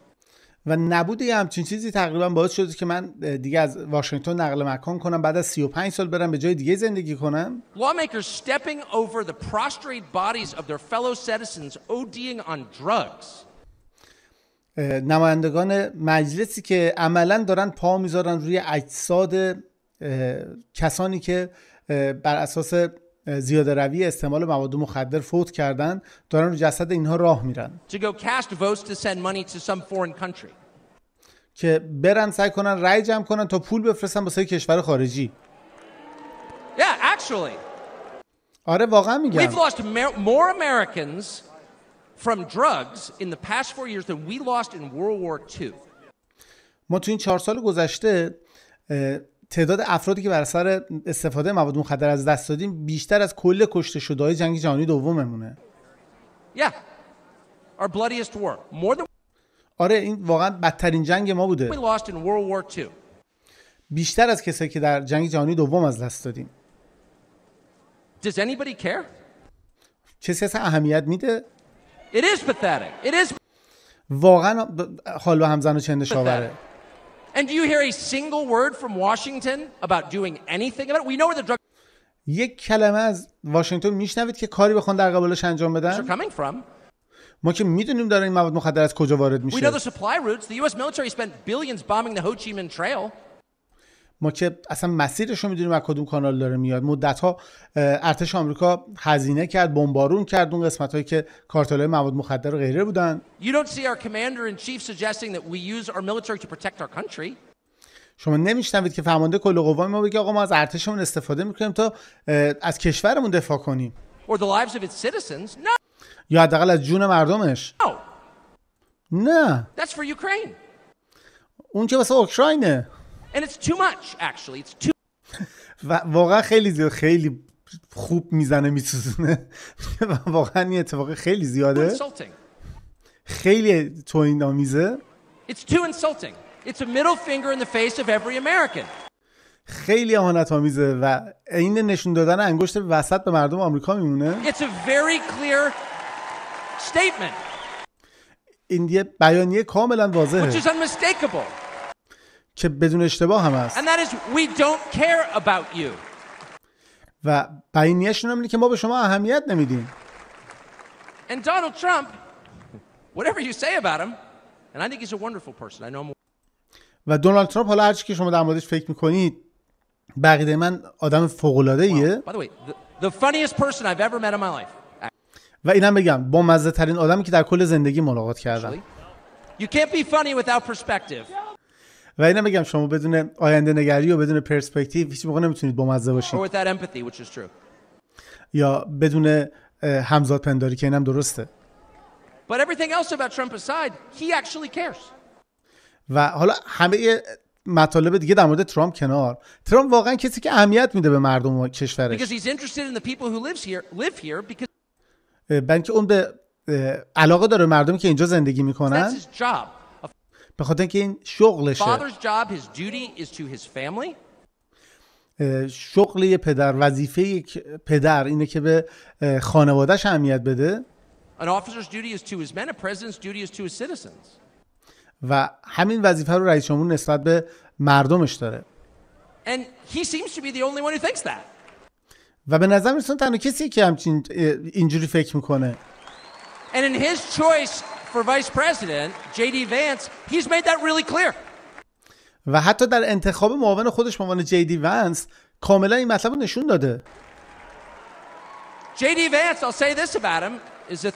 و نبود یه همچین چیزی تقریبا باعث شده که من دیگه از واشنگتن نقل مکان کنم بعد از 35 سال برم به جای دیگه زندگی کنم lawmakers stepping over the prostrate bodies of their fellow citizens ODing on drugs نمایندگان مجلسی که عملا دارن پا میذارن روی اجساد کسانی که بر اساس زیاده روی استعمال مواد مخدر فوت کردن دارن رو جسد اینها راه میرن که برن سعی کنن رای جمع کنن تا پول بفرستن واسه کشور خارجی yeah, actually. آره واقعا میگم We've lost more Americans from drugs in the past four years than we lost in World War II. ما تو این چهار سال گذشته تعداد افرادی که بر اثر استفاده مواد مخدر از دست دادیم بیشتر از کل کشته شده جنگ جهانی دوممونه yeah. آره این واقعا بدترین جنگ ما بوده بیشتر از کسایی که در جنگ جهانی دوم از دست دادیم Does anybody care? اهمیت میده؟ واقعا حال و همزن و چند آوره And do you hear a single word from Washington about doing anything about it? We know where the drug یک کلمه از واشنگتن میشنوید که کاری بخوان در قبالش انجام بدن؟ are ما که میدونیم داره این مواد مخدر از کجا وارد میشه. We know the supply routes. The US military spent billions bombing the Ho Chi Minh Trail. ما که اصلا مسیرش رو میدونیم از کدوم کانال داره میاد مدت ها ارتش آمریکا هزینه کرد بمبارون کرد اون قسمت هایی که کارتل مواد مخدر و غیره بودن شما نمیشنوید که فرمانده کل قوا ما بگه آقا ما از ارتشمون استفاده میکنیم تا از کشورمون دفاع کنیم یا حداقل از جون مردمش نه اون که واسه اوکراینه And it's too much, actually. It's too... و واقعا خیلی زیاد خیلی خوب میزنه میسوزونه و واقعا این اتفاق خیلی زیاده خیلی توهین آمیزه It's too insulting. It's a middle finger in the face of every American. خیلی اهانت آمیزه و این نشون دادن انگشت وسط به مردم آمریکا میمونه. It's a very clear statement. این یه بیانیه کاملا واضحه. Which is unmistakable. که بدون اشتباه هم است And that is we don't care about you. و بیانیهشون هم اینه که ما به شما اهمیت نمیدیم And Donald Trump, whatever you say about him, and I think he's a wonderful person. I know him. و دونالد ترامپ حالا هرچی که شما در موردش فکر میکنید بقیده من آدم فوقلاده ایه By the way, the, funniest person I've ever met in my life. و اینم بگم با مزه ترین آدمی که در کل زندگی ملاقات کردم You can't be funny without perspective. و اینم بگم شما بدون آینده نگری و بدون پرسپکتیو هیچ موقع نمیتونید بامزه باشید یا بدون همزاد پنداری که اینم درسته و حالا همه مطالب دیگه در مورد ترامپ کنار ترامپ واقعا کسی که اهمیت میده به مردم و کشورش بلکه اون به علاقه داره مردمی که اینجا زندگی میکنن به خاطر اینکه این شغلشه شغل یه پدر وظیفه یک پدر اینه که به خانوادهش اهمیت بده و همین وظیفه رو رئیس جمهور نسبت به مردمش داره و به نظر میرسون تنها کسی که همچین اینجوری فکر میکنه And in his choice for Vice President JD Vance, he's made that really clear. و حتی در انتخاب معاون خودش معاون عنوان جی دی ونس کاملا این مطلب رو نشون داده JD Vance, I'll say this about him, is a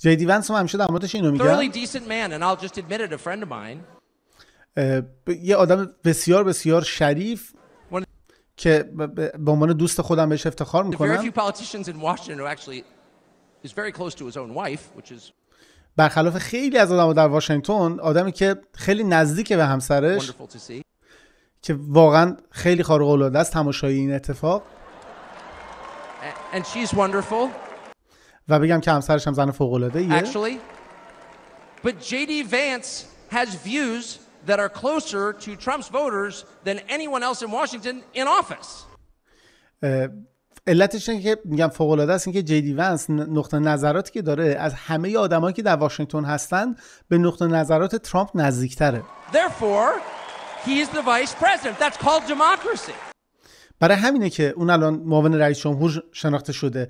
جی دی ونس هم همیشه در موردش اینو میگه. Really decent man and I'll just admit it a friend of mine. یه آدم بسیار بسیار شریف که به عنوان دوست خودم بهش افتخار میکنم. The very few politicians in Washington who actually is very close to his own wife, which is برخلاف خیلی از آدم‌ها در واشنگتن آدمی که خیلی نزدیک به همسرش که واقعا خیلی خارق العاده است تماشای این اتفاق And wonderful. و بگم که همسرش هم زن فوق العاده but JD Vance has views that are closer to Trump's voters than anyone else in Washington in office. علتش اینه که میگم فوق العاده است اینکه جی دی ونس نقطه نظراتی که داره از همه آدمایی که در واشنگتن هستند به نقطه نظرات ترامپ نزدیکتره برای همینه که اون الان معاون رئیس جمهور شناخته شده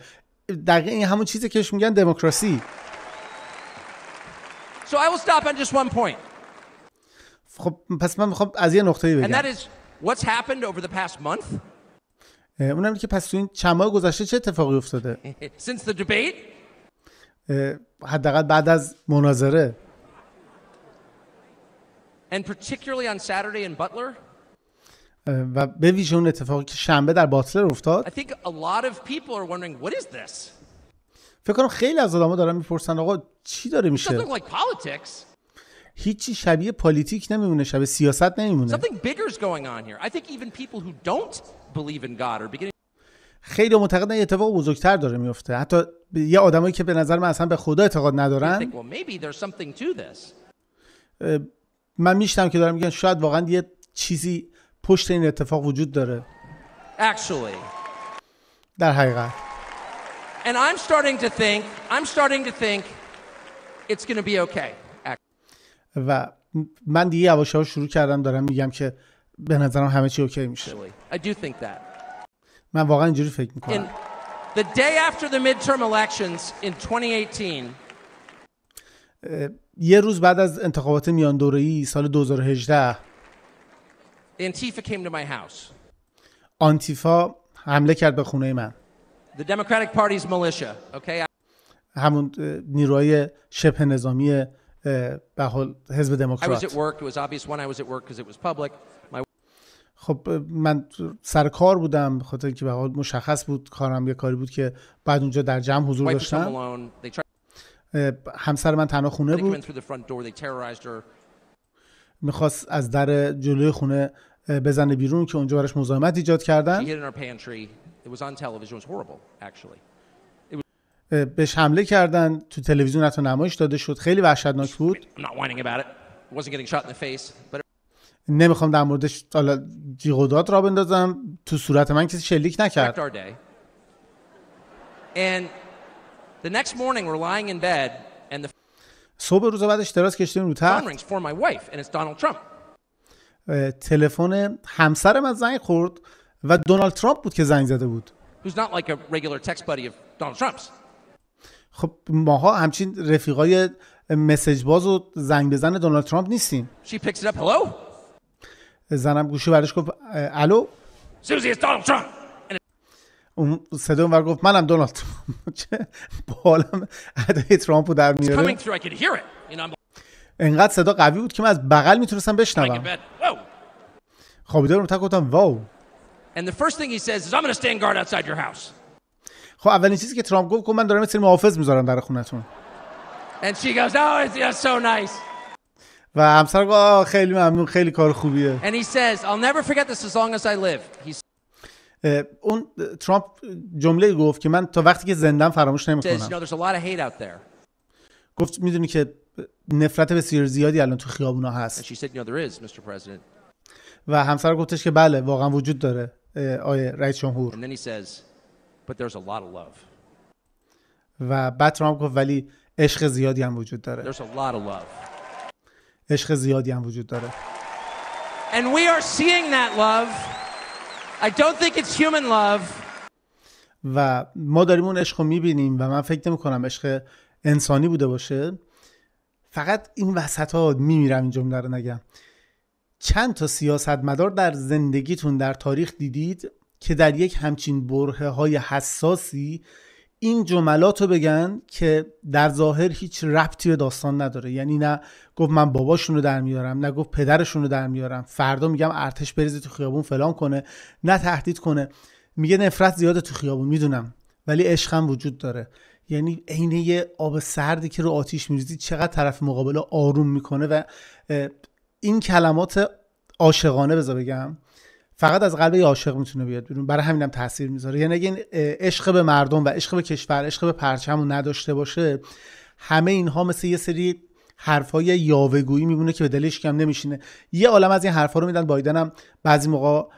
دقیقا این همون چیزی که میگن دموکراسی So خب پس من میخوام از یه نقطه بگم. اونم که پس تو این چند ماه گذشته چه اتفاقی افتاده حداقل بعد از مناظره و به ویژه اون اتفاقی که شنبه در باتلر افتاد فکر کنم خیلی از آدم دارن میپرسن آقا چی داره میشه هیچی شبیه پالیتیک نمیمونه شبیه سیاست نمیمونه خیلی معتقدن یه اتفاق بزرگتر داره میفته حتی یه آدمایی که به نظر من اصلا به خدا اعتقاد ندارن من میشتم که دارم میگن شاید واقعا یه چیزی پشت این اتفاق وجود داره در حقیقت And I'm starting to think, I'm starting to think it's going to be okay. و من دیگه یواش شروع کردم دارم میگم که به نظرم همه چی اوکی میشه من واقعا اینجوری فکر میکنم the day after the midterm elections in 2018 یه روز بعد از انتخابات میان دوره‌ای سال 2018 Antifa came to my house. آنتیفا حمله کرد به خونه من. The Democratic Party's militia, okay? همون نیروهای شبه نظامی به حزب دموکرات. I was at work, it was obvious when I was at work because it was public. خب من سر کار بودم خاطر اینکه به مشخص بود کارم یه کاری بود که بعد اونجا در جمع حضور داشتم همسر من تنها خونه بود میخواست از در جلوی خونه بزنه بیرون که اونجا براش مزاحمت ایجاد کردن بهش حمله کردن تو تلویزیون حتی نمایش داده شد خیلی وحشتناک بود نمیخوام در موردش حالا جیغ را بندازم تو صورت من کسی شلیک نکرد صبح روز بعدش دراز کشتیم رو تخت تلفن همسر من زنگ خورد و دونالد ترامپ بود که زنگ زده بود خب ماها همچین رفیقای مسیج باز و زنگ بزن دونالد ترامپ نیستیم زنم گوشی برش گفت الو اون صدا اون گفت منم دونالد ترامپ چه بالم ادای ترامپو در میاره انقدر صدا قوی بود که من از بغل میتونستم بشنوم خوابیده خب، رو تک گفتم واو خب اولین چیزی که ترامپ گفت گفت من دارم یه سری محافظ میذارم در خونتون And she goes, oh, it's so nice. و همسر گفت خیلی ممنون خیلی کار خوبیه اون ترامپ جمله گفت که من تا وقتی که زندم فراموش نمیکنم گفت میدونی که نفرت بسیار زیادی الان تو خیابونا هست و همسر گفتش که بله واقعا وجود داره آیه رئیس جمهور و بعد ترامپ گفت ولی عشق زیادی هم وجود داره عشق زیادی هم وجود داره And we are seeing that love. I don't think it's human love. و ما داریم اون عشق رو میبینیم و من فکر می کنم عشق انسانی بوده باشه فقط این وسط ها میمیرم این جمله رو نگم چند تا مدار در زندگیتون در تاریخ دیدید که در یک همچین بره های حساسی این جملات رو بگن که در ظاهر هیچ ربطی به داستان نداره یعنی نه گفت من باباشون رو در میارم نه گفت پدرشون رو در میارم فردا میگم ارتش بریزه تو خیابون فلان کنه نه تهدید کنه میگه نفرت زیاده تو خیابون میدونم ولی عشقم وجود داره یعنی عین یه آب سردی که رو آتیش میریزی چقدر طرف مقابل آروم میکنه و این کلمات عاشقانه بذار بگم فقط از قلب یه عاشق میتونه بیاد بیرون برای همینم تاثیر میذاره یعنی اگه این عشق به مردم و عشق به کشور عشق به پرچم نداشته باشه همه اینها مثل یه سری حرفای یاوهگویی میمونه که به دلش کم نمیشینه یه عالم از این حرفا رو میدن بایدن هم بعضی موقع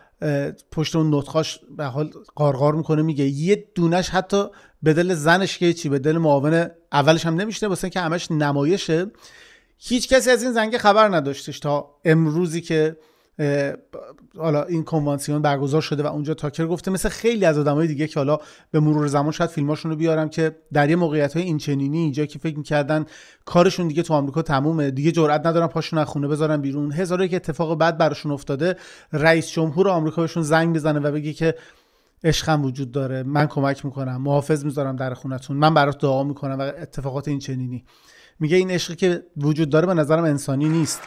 پشت اون نطخاش به حال قارقار میکنه میگه یه دونش حتی به دل زنش که چی به دل معاون اولش هم نمیشینه واسه که همش نمایشه هیچ کسی از این زنگ خبر نداشتش تا امروزی که حالا این کنوانسیون برگزار شده و اونجا تاکر گفته مثل خیلی از آدمای دیگه که حالا به مرور زمان شاید فیلماشون رو بیارم که در یه موقعیت های اینچنینی اینجا که فکر میکردن کارشون دیگه تو آمریکا تمومه دیگه جرئت ندارن پاشون از خونه بذارن بیرون هزاره که اتفاق بعد براشون افتاده رئیس جمهور آمریکا بهشون زنگ بزنه و بگه که عشقم وجود داره من کمک میکنم محافظ میذارم در خونتون من برات دعا میکنم و اتفاقات این چنینی میگه این عشقی که وجود داره به نظرم انسانی نیست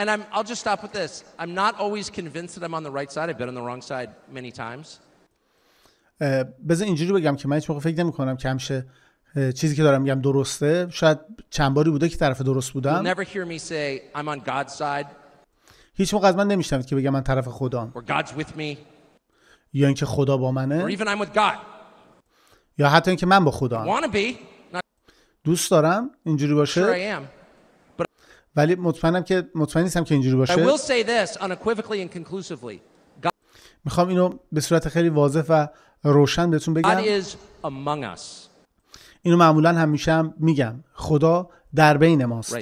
And I'm, I'll just stop with this. I'm not always convinced that I'm on the right side. I've been on the wrong side many times. بذار اینجوری بگم که من هیچ موقع فکر نمی کنم که همشه چیزی که دارم میگم درسته شاید چند باری بوده که طرف درست بودم never hear me say, I'm on God's side. هیچ موقع از من نمیشنوید که بگم من طرف خدام Or God's with me. یا اینکه خدا با Or منه even I'm with God. یا حتی اینکه من با خدا be. Not دوست دارم اینجوری sure I باشه am. ولی مطمئنم که مطمئن نیستم که اینجوری باشه میخوام اینو به صورت خیلی واضح و روشن بهتون بگم اینو معمولا همیشه هم میگم خدا در بین ماست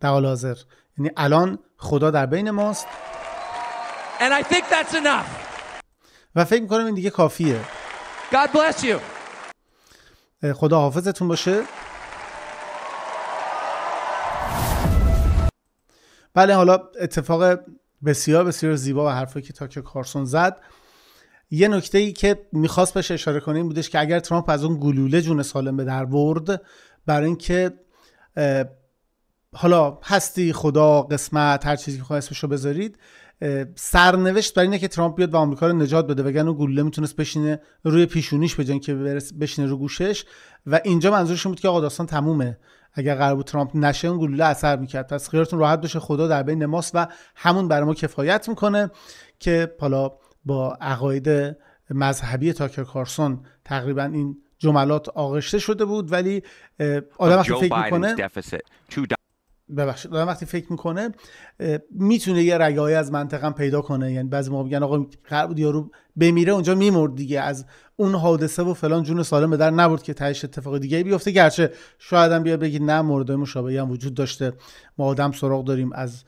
در حال حاضر یعنی الان خدا در بین ماست و فکر میکنم این دیگه کافیه خدا حافظتون باشه بله حالا اتفاق بسیار بسیار زیبا و حرفی که تاکه کارسون زد یه نکته ای که میخواست بهش اشاره کنیم بودش که اگر ترامپ از اون گلوله جون سالم به در برد برای اینکه حالا هستی خدا قسمت هر چیزی که خواهست اسمش رو بذارید سرنوشت برای اینه که ترامپ بیاد و آمریکا رو نجات بده وگرنه گلوله میتونست بشینه روی پیشونیش بجن که بشینه رو گوشش و اینجا منظورشون بود که آقا داستان تمومه اگر قرار بود ترامپ نشه اون گلوله اثر میکرد پس خیالتون راحت باشه خدا در بین ماست و همون برای ما کفایت میکنه که حالا با عقاید مذهبی تاکر کارسون تقریبا این جملات آغشته شده بود ولی آدم وقتی فکر میکنه ببخشید آدم وقتی فکر میکنه میتونه یه رگاهی از منطقم پیدا کنه یعنی بعضی موقع میگن آقا قرار بود یارو بمیره اونجا میمرد دیگه از اون حادثه و فلان جون سالم به در نبرد که تهش اتفاق دیگه بیفته گرچه شاید هم بیا بگید نه مورد مشابهی هم وجود داشته ما آدم سراغ داریم از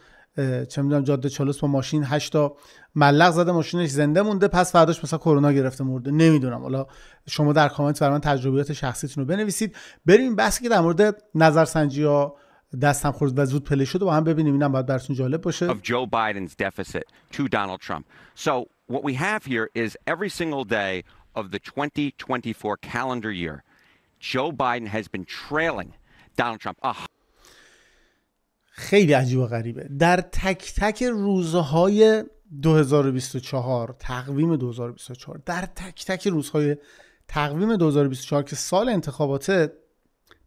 چه میدونم جاده چالوس با ماشین 8 تا ملق زده ماشینش زنده مونده پس فرداش مثلا کرونا گرفته مرده نمیدونم حالا شما در کامنت برای تجربیات شخصیتون رو بنویسید بریم بس که در مورد نظرسنجی ها دستم خورد و زود پلی شد و هم ببینیم اینم باید براتون جالب باشه of Joe Biden's deficit to Donald Trump. So what we have here is every single day of the 2024 calendar year Joe Biden has been trailing Donald Trump. Oh. خیلی عجیب و غریبه در تک تک روزهای 2024 تقویم 2024 در تک تک روزهای تقویم 2024 که سال انتخاباته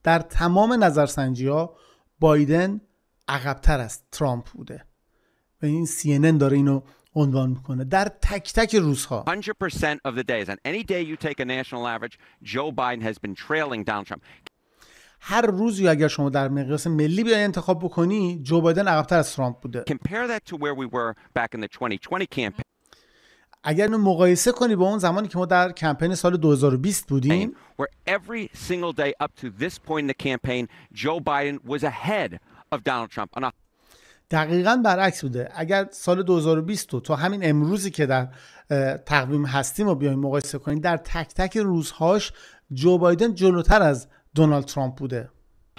در تمام نظرسنجی ها بایدن عقبتر از ترامپ بوده و این سی داره اینو عنوان میکنه در تک تک روزها 100% هر روزی اگر شما در مقیاس ملی بیای انتخاب بکنی جو بایدن عقبتر از ترامپ بوده اگر اینو مقایسه کنی با اون زمانی که ما در کمپین سال 2020 بودیم where every single day up to this point in the campaign Joe Biden was ahead of Donald Trump on a دقیقا برعکس بوده اگر سال 2020 تو همین امروزی که در تقویم هستیم رو بیایم مقایسه کنیم در تک تک روزهاش جو بایدن جلوتر از دونالد ترامپ بوده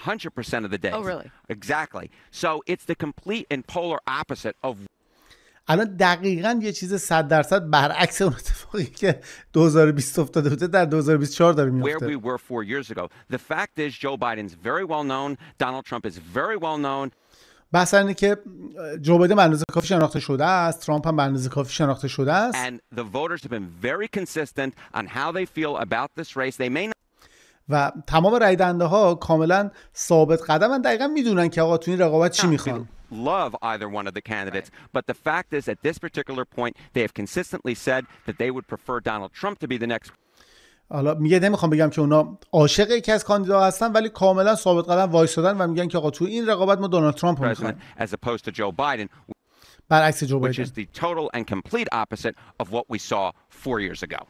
100% of the day. Oh, really? Exactly. So it's the complete and polar opposite of الان دقیقا یه چیز 100 درصد برعکس اون اتفاقی که 2020 افتاده بوده در 2024 داره میفته where we were four years ago the fact is Joe Biden's very well known Donald Trump is very well known بحث اینه که جو بایدن به اندازه کافی شناخته شده است ترامپ هم به اندازه کافی شناخته شده است and the voters have been very consistent on how they feel about this race they may not و تمام رای دنده ها کاملا ثابت قدمن دقیقا میدونن که آقا تو این رقابت چی میخوان love either one of the candidates. But the fact is, at this particular point, they have consistently said that they would prefer Donald Trump to be the next. حالا میگه نمیخوام بگم که اونا عاشق یکی از کاندیدا هستن ولی کاملا ثابت قدم وایسادن و میگن که آقا تو این رقابت ما دونالد ترامپ رو میخوایم برعکس جو بایدن which is the total and complete opposite of what we saw four years ago.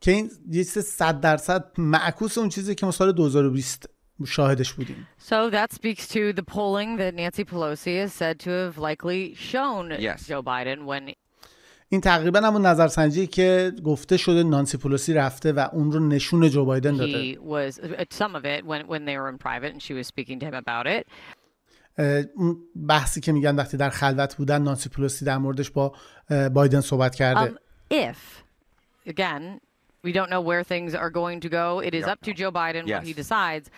که این یه چیز 100 درصد معکوس اون چیزی که ما سال 2020 شاهدش بودیم. So that speaks to the polling that Nancy Pelosi is said to have likely shown yes. Joe Biden when این تقریبا همون نظرسنجی که گفته شده نانسی پولوسی رفته و اون رو نشون جو بایدن داده بحثی که میگن وقتی در خلوت بودن نانسی پولوسی در موردش با uh, بایدن صحبت کرده um, if again We don't know where things are going to go. It is up to Joe Biden yes. what he decides.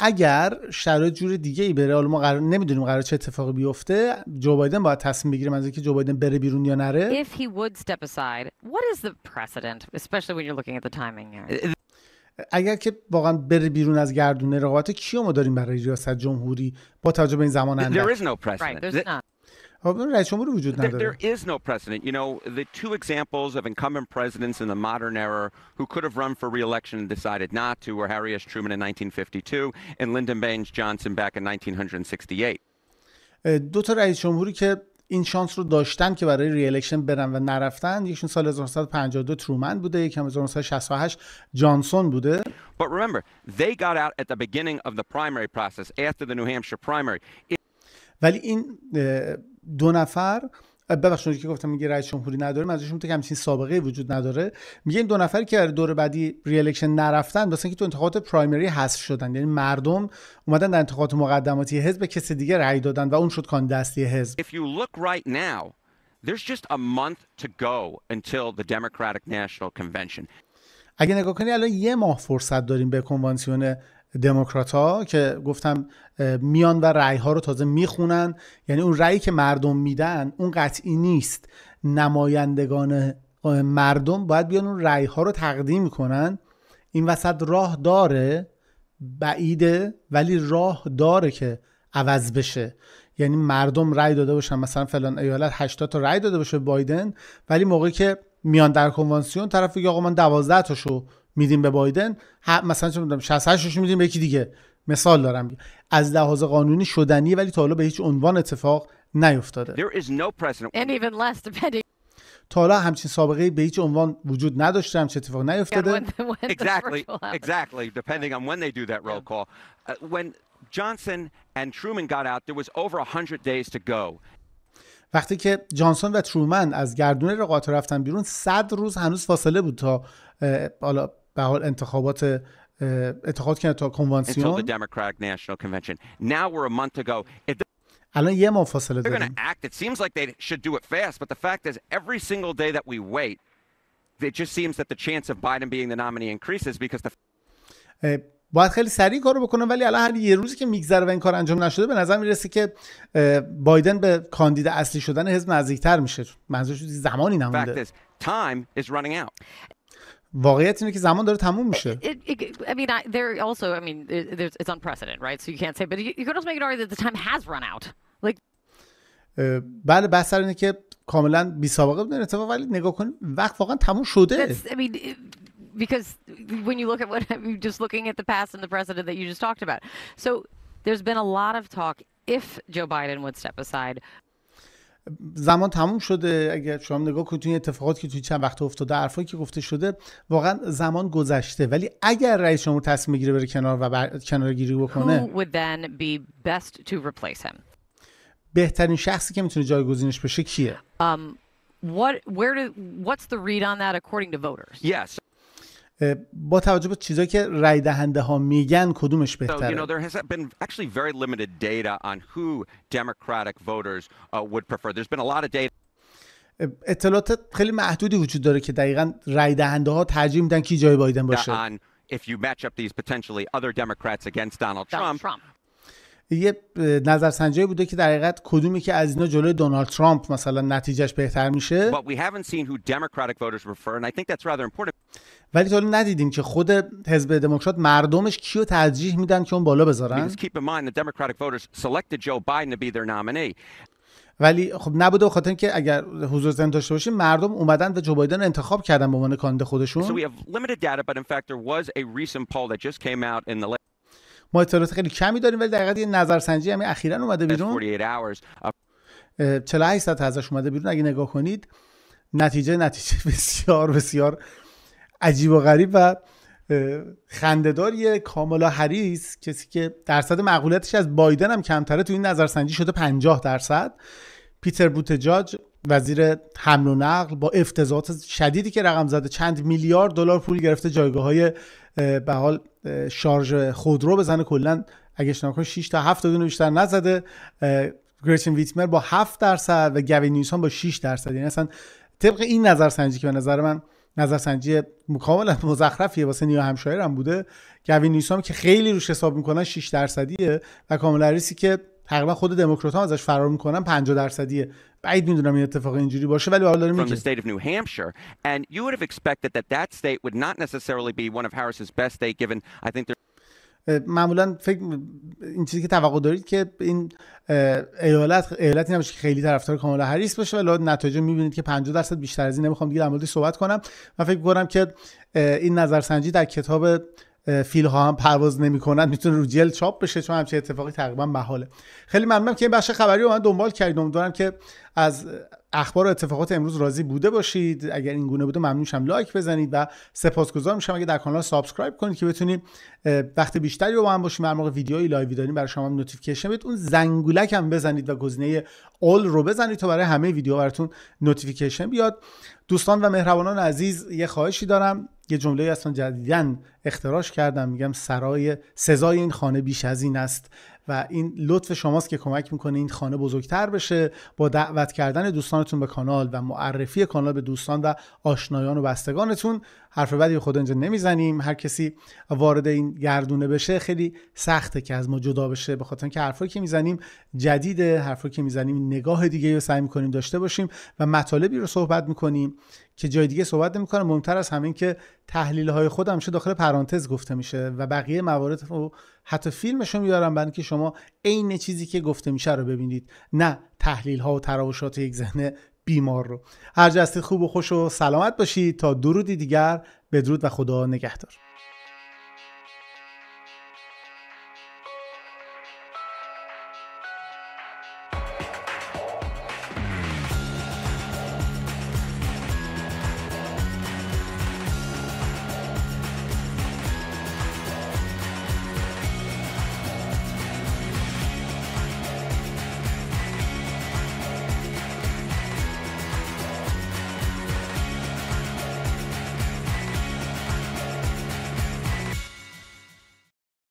اگر شرایط جور دیگه ای بره حالا ما قرار نمیدونیم قرار چه اتفاقی بیفته جو بایدن باید تصمیم بگیره منظور که جو بایدن بره بیرون یا نره If he would step aside what is the precedent especially when you're looking at the timing here اگر که واقعا بره بیرون از گردونه رقابت کیو ما داریم برای ریاست جمهوری با توجه به این زمان اندک There is no precedent right, there's not. رئیس وجود نداره there is no precedent you know the two examples of incumbent presidents in the modern era who could have run for re-election and decided not to were Harry S Truman in 1952 and Lyndon Baines Johnson back in 1968 دو تا رئیس جمهوری که این شانس رو داشتن که برای ریالکشن برن و نرفتن یکشون سال 1952 ترومن بوده یکم 1968 جانسون بوده But remember, they got out at the beginning of the primary process after the New Hampshire primary. It... ولی این دو نفر ببخشید که گفتم میگه رئیس جمهوری نداره ازشون تو که همچین سابقه وجود نداره میگه این دو نفر که دور بعدی ریالکشن نرفتن واسه که تو انتخابات پرایمری حذف شدن یعنی مردم اومدن در انتخابات مقدماتی حزب به کسی دیگه رأی دادن و اون شد کاندیستی حزب If اگه نگاه کنی الان یه ماه فرصت داریم به کنوانسیون دموکرات ها که گفتم میان و رأی ها رو تازه میخونن یعنی اون رأیی که مردم میدن اون قطعی نیست نمایندگان مردم باید بیان اون رأی ها رو تقدیم کنن این وسط راه داره بعیده ولی راه داره که عوض بشه یعنی مردم رأی داده باشن مثلا فلان ایالت 80 تا رأی داده باشه بایدن ولی موقعی که میان در کنوانسیون طرف بگه آقا من 12 تاشو میدیم به بایدن مثلا چه میدونم 68 میدیم به یکی دیگه مثال دارم از لحاظ قانونی شدنی ولی تا حالا به هیچ عنوان اتفاق نیفتاده تا حالا همچین سابقه به هیچ عنوان وجود نداشته همچین اتفاق نیفتاده وقتی که جانسون و ترومن از گردون رقابت رفتن بیرون 100 روز هنوز فاصله بود تا حالا به حال انتخابات اتخاذ کنه تا کنوانسیون الان یه ماه فاصله داریم باید خیلی سریع کارو بکنه ولی الان هر یه روزی که میگذره و این کار انجام نشده به نظر میرسه که بایدن به کاندید اصلی شدن حزب نزدیکتر میشه منظورش زمانی نمونده واقعیت اینه که زمان داره تموم میشه I mean I, there also I mean it, it's unprecedented right so you can't say but you, you can also make an argument that the time has run out like بله بحث اینه که کاملا بی سابقه بودن اتفاق ولی نگاه کن وقت واقعا تموم شده I mean because when you look at what I just looking at the past and the precedent that you just talked about so there's been a lot of talk if Joe Biden would step aside زمان تموم شده اگر شما نگاه کنید این اتفاقاتی که توی چند وقت افتاده حرفایی که گفته شده واقعا زمان گذشته ولی اگر رئیس جمهور تصمیم بگیره بره کنار و بر... کنارگیری بکنه بهترین شخصی که میتونه جایگزینش بشه کیه um, what, do, read that according to yes با توجه به چیزایی که رای دهنده ها میگن کدومش بهتره اطلاعات خیلی محدودی وجود داره که دقیقا رای دهنده ها ترجیح میدن کی جای بایدن باشه یه نظرسنجی بوده که در حقیقت کدومی که از اینا جلوی دونالد ترامپ مثلا نتیجهش بهتر میشه ولی تا ندیدیم که خود حزب دموکرات مردمش کیو ترجیح میدن که اون بالا بذارن ولی خب نبوده خاطر اینکه اگر حضور زن داشته باشیم مردم اومدن و جو بایدن انتخاب کردن به عنوان کاندید خودشون so ما اطلاعات خیلی کمی داریم ولی دقیقاً یه نظرسنجی همین اخیرا اومده بیرون 48 ساعت ازش اومده بیرون اگه نگاه کنید نتیجه نتیجه بسیار بسیار عجیب و غریب و یه کاملا هریس کسی که درصد معقولیتش از بایدن هم کمتره تو این نظرسنجی شده 50 درصد پیتر جاج وزیر حمل و نقل با افتضاحات شدیدی که رقم زده چند میلیارد دلار پول گرفته جایگاه به حال شارژ خودرو بزنه کلا اگه اشتباه 6 تا 7 دونه بیشتر نزده گرچن ویتمر با 7 درصد و گوی نیوسان با 6 درصد یعنی اصلا طبق این نظر سنجی که به نظر من نظر سنجی کاملا مزخرفیه واسه نیو همشایر هم بوده گوی نیوسام که خیلی روش حساب میکنن 6 درصدیه و کامل که تقریبا خود دموکرات ها ازش فرار میکنن 50 درصدیه بعید میدونم این اتفاق اینجوری باشه ولی حالا داریم from the state of New Hampshire and you would have expected that that state would not necessarily be one of Harris's best state given I think there معمولا فکر این چیزی که توقع دارید که این ایالت ایالتی نباشه که خیلی طرفدار کامالا هریس باشه ولی نتایج میبینید که 50 درصد بیشتر از این نمیخوام دیگه در موردش صحبت کنم من فکر می‌کنم که این نظرسنجی در کتاب فیل ها هم پرواز نمیکنن میتونه رو جل چاپ بشه چون همچین اتفاقی تقریبا محاله خیلی ممنونم که این بخش خبری رو من دنبال کردید امیدوارم که از اخبار و اتفاقات امروز راضی بوده باشید اگر این گونه بوده ممنون شم لایک بزنید و سپاسگزار میشم اگه در کانال سابسکرایب کنید که بتونیم وقت بیشتری رو با هم باشیم هر موقع ویدیوی لایو داریم برای شما نوتیفیکیشن بدید اون زنگولک هم بزنید و گزینه اول رو بزنید تا برای همه ویدیو براتون نوتیفیکیشن بیاد دوستان و مهربانان عزیز یه خواهشی دارم یه جمله اصلا جدیدن اختراش کردم میگم سرای سزای این خانه بیش از این است و این لطف شماست که کمک میکنه این خانه بزرگتر بشه با دعوت کردن دوستانتون به کانال و معرفی کانال به دوستان و آشنایان و بستگانتون حرف بدی به خود اینجا نمیزنیم هر کسی وارد این گردونه بشه خیلی سخته که از ما جدا بشه به خاطر اینکه حرفایی که میزنیم جدید حرفایی که میزنیم نگاه دیگه رو سعی میکنیم داشته باشیم و مطالبی رو صحبت میکنیم که جای دیگه صحبت نمیکنه مهمتر از همین که تحلیل های خودم داخل پرانتز گفته میشه و بقیه موارد رو حتی فیلمش رو میارم که شما عین چیزی که گفته میشه رو ببینید نه تحلیل ها و تراوشات یک ذهن بیمار رو هر خوب و خوش و سلامت باشید تا درودی دیگر بدرود و خدا نگهدار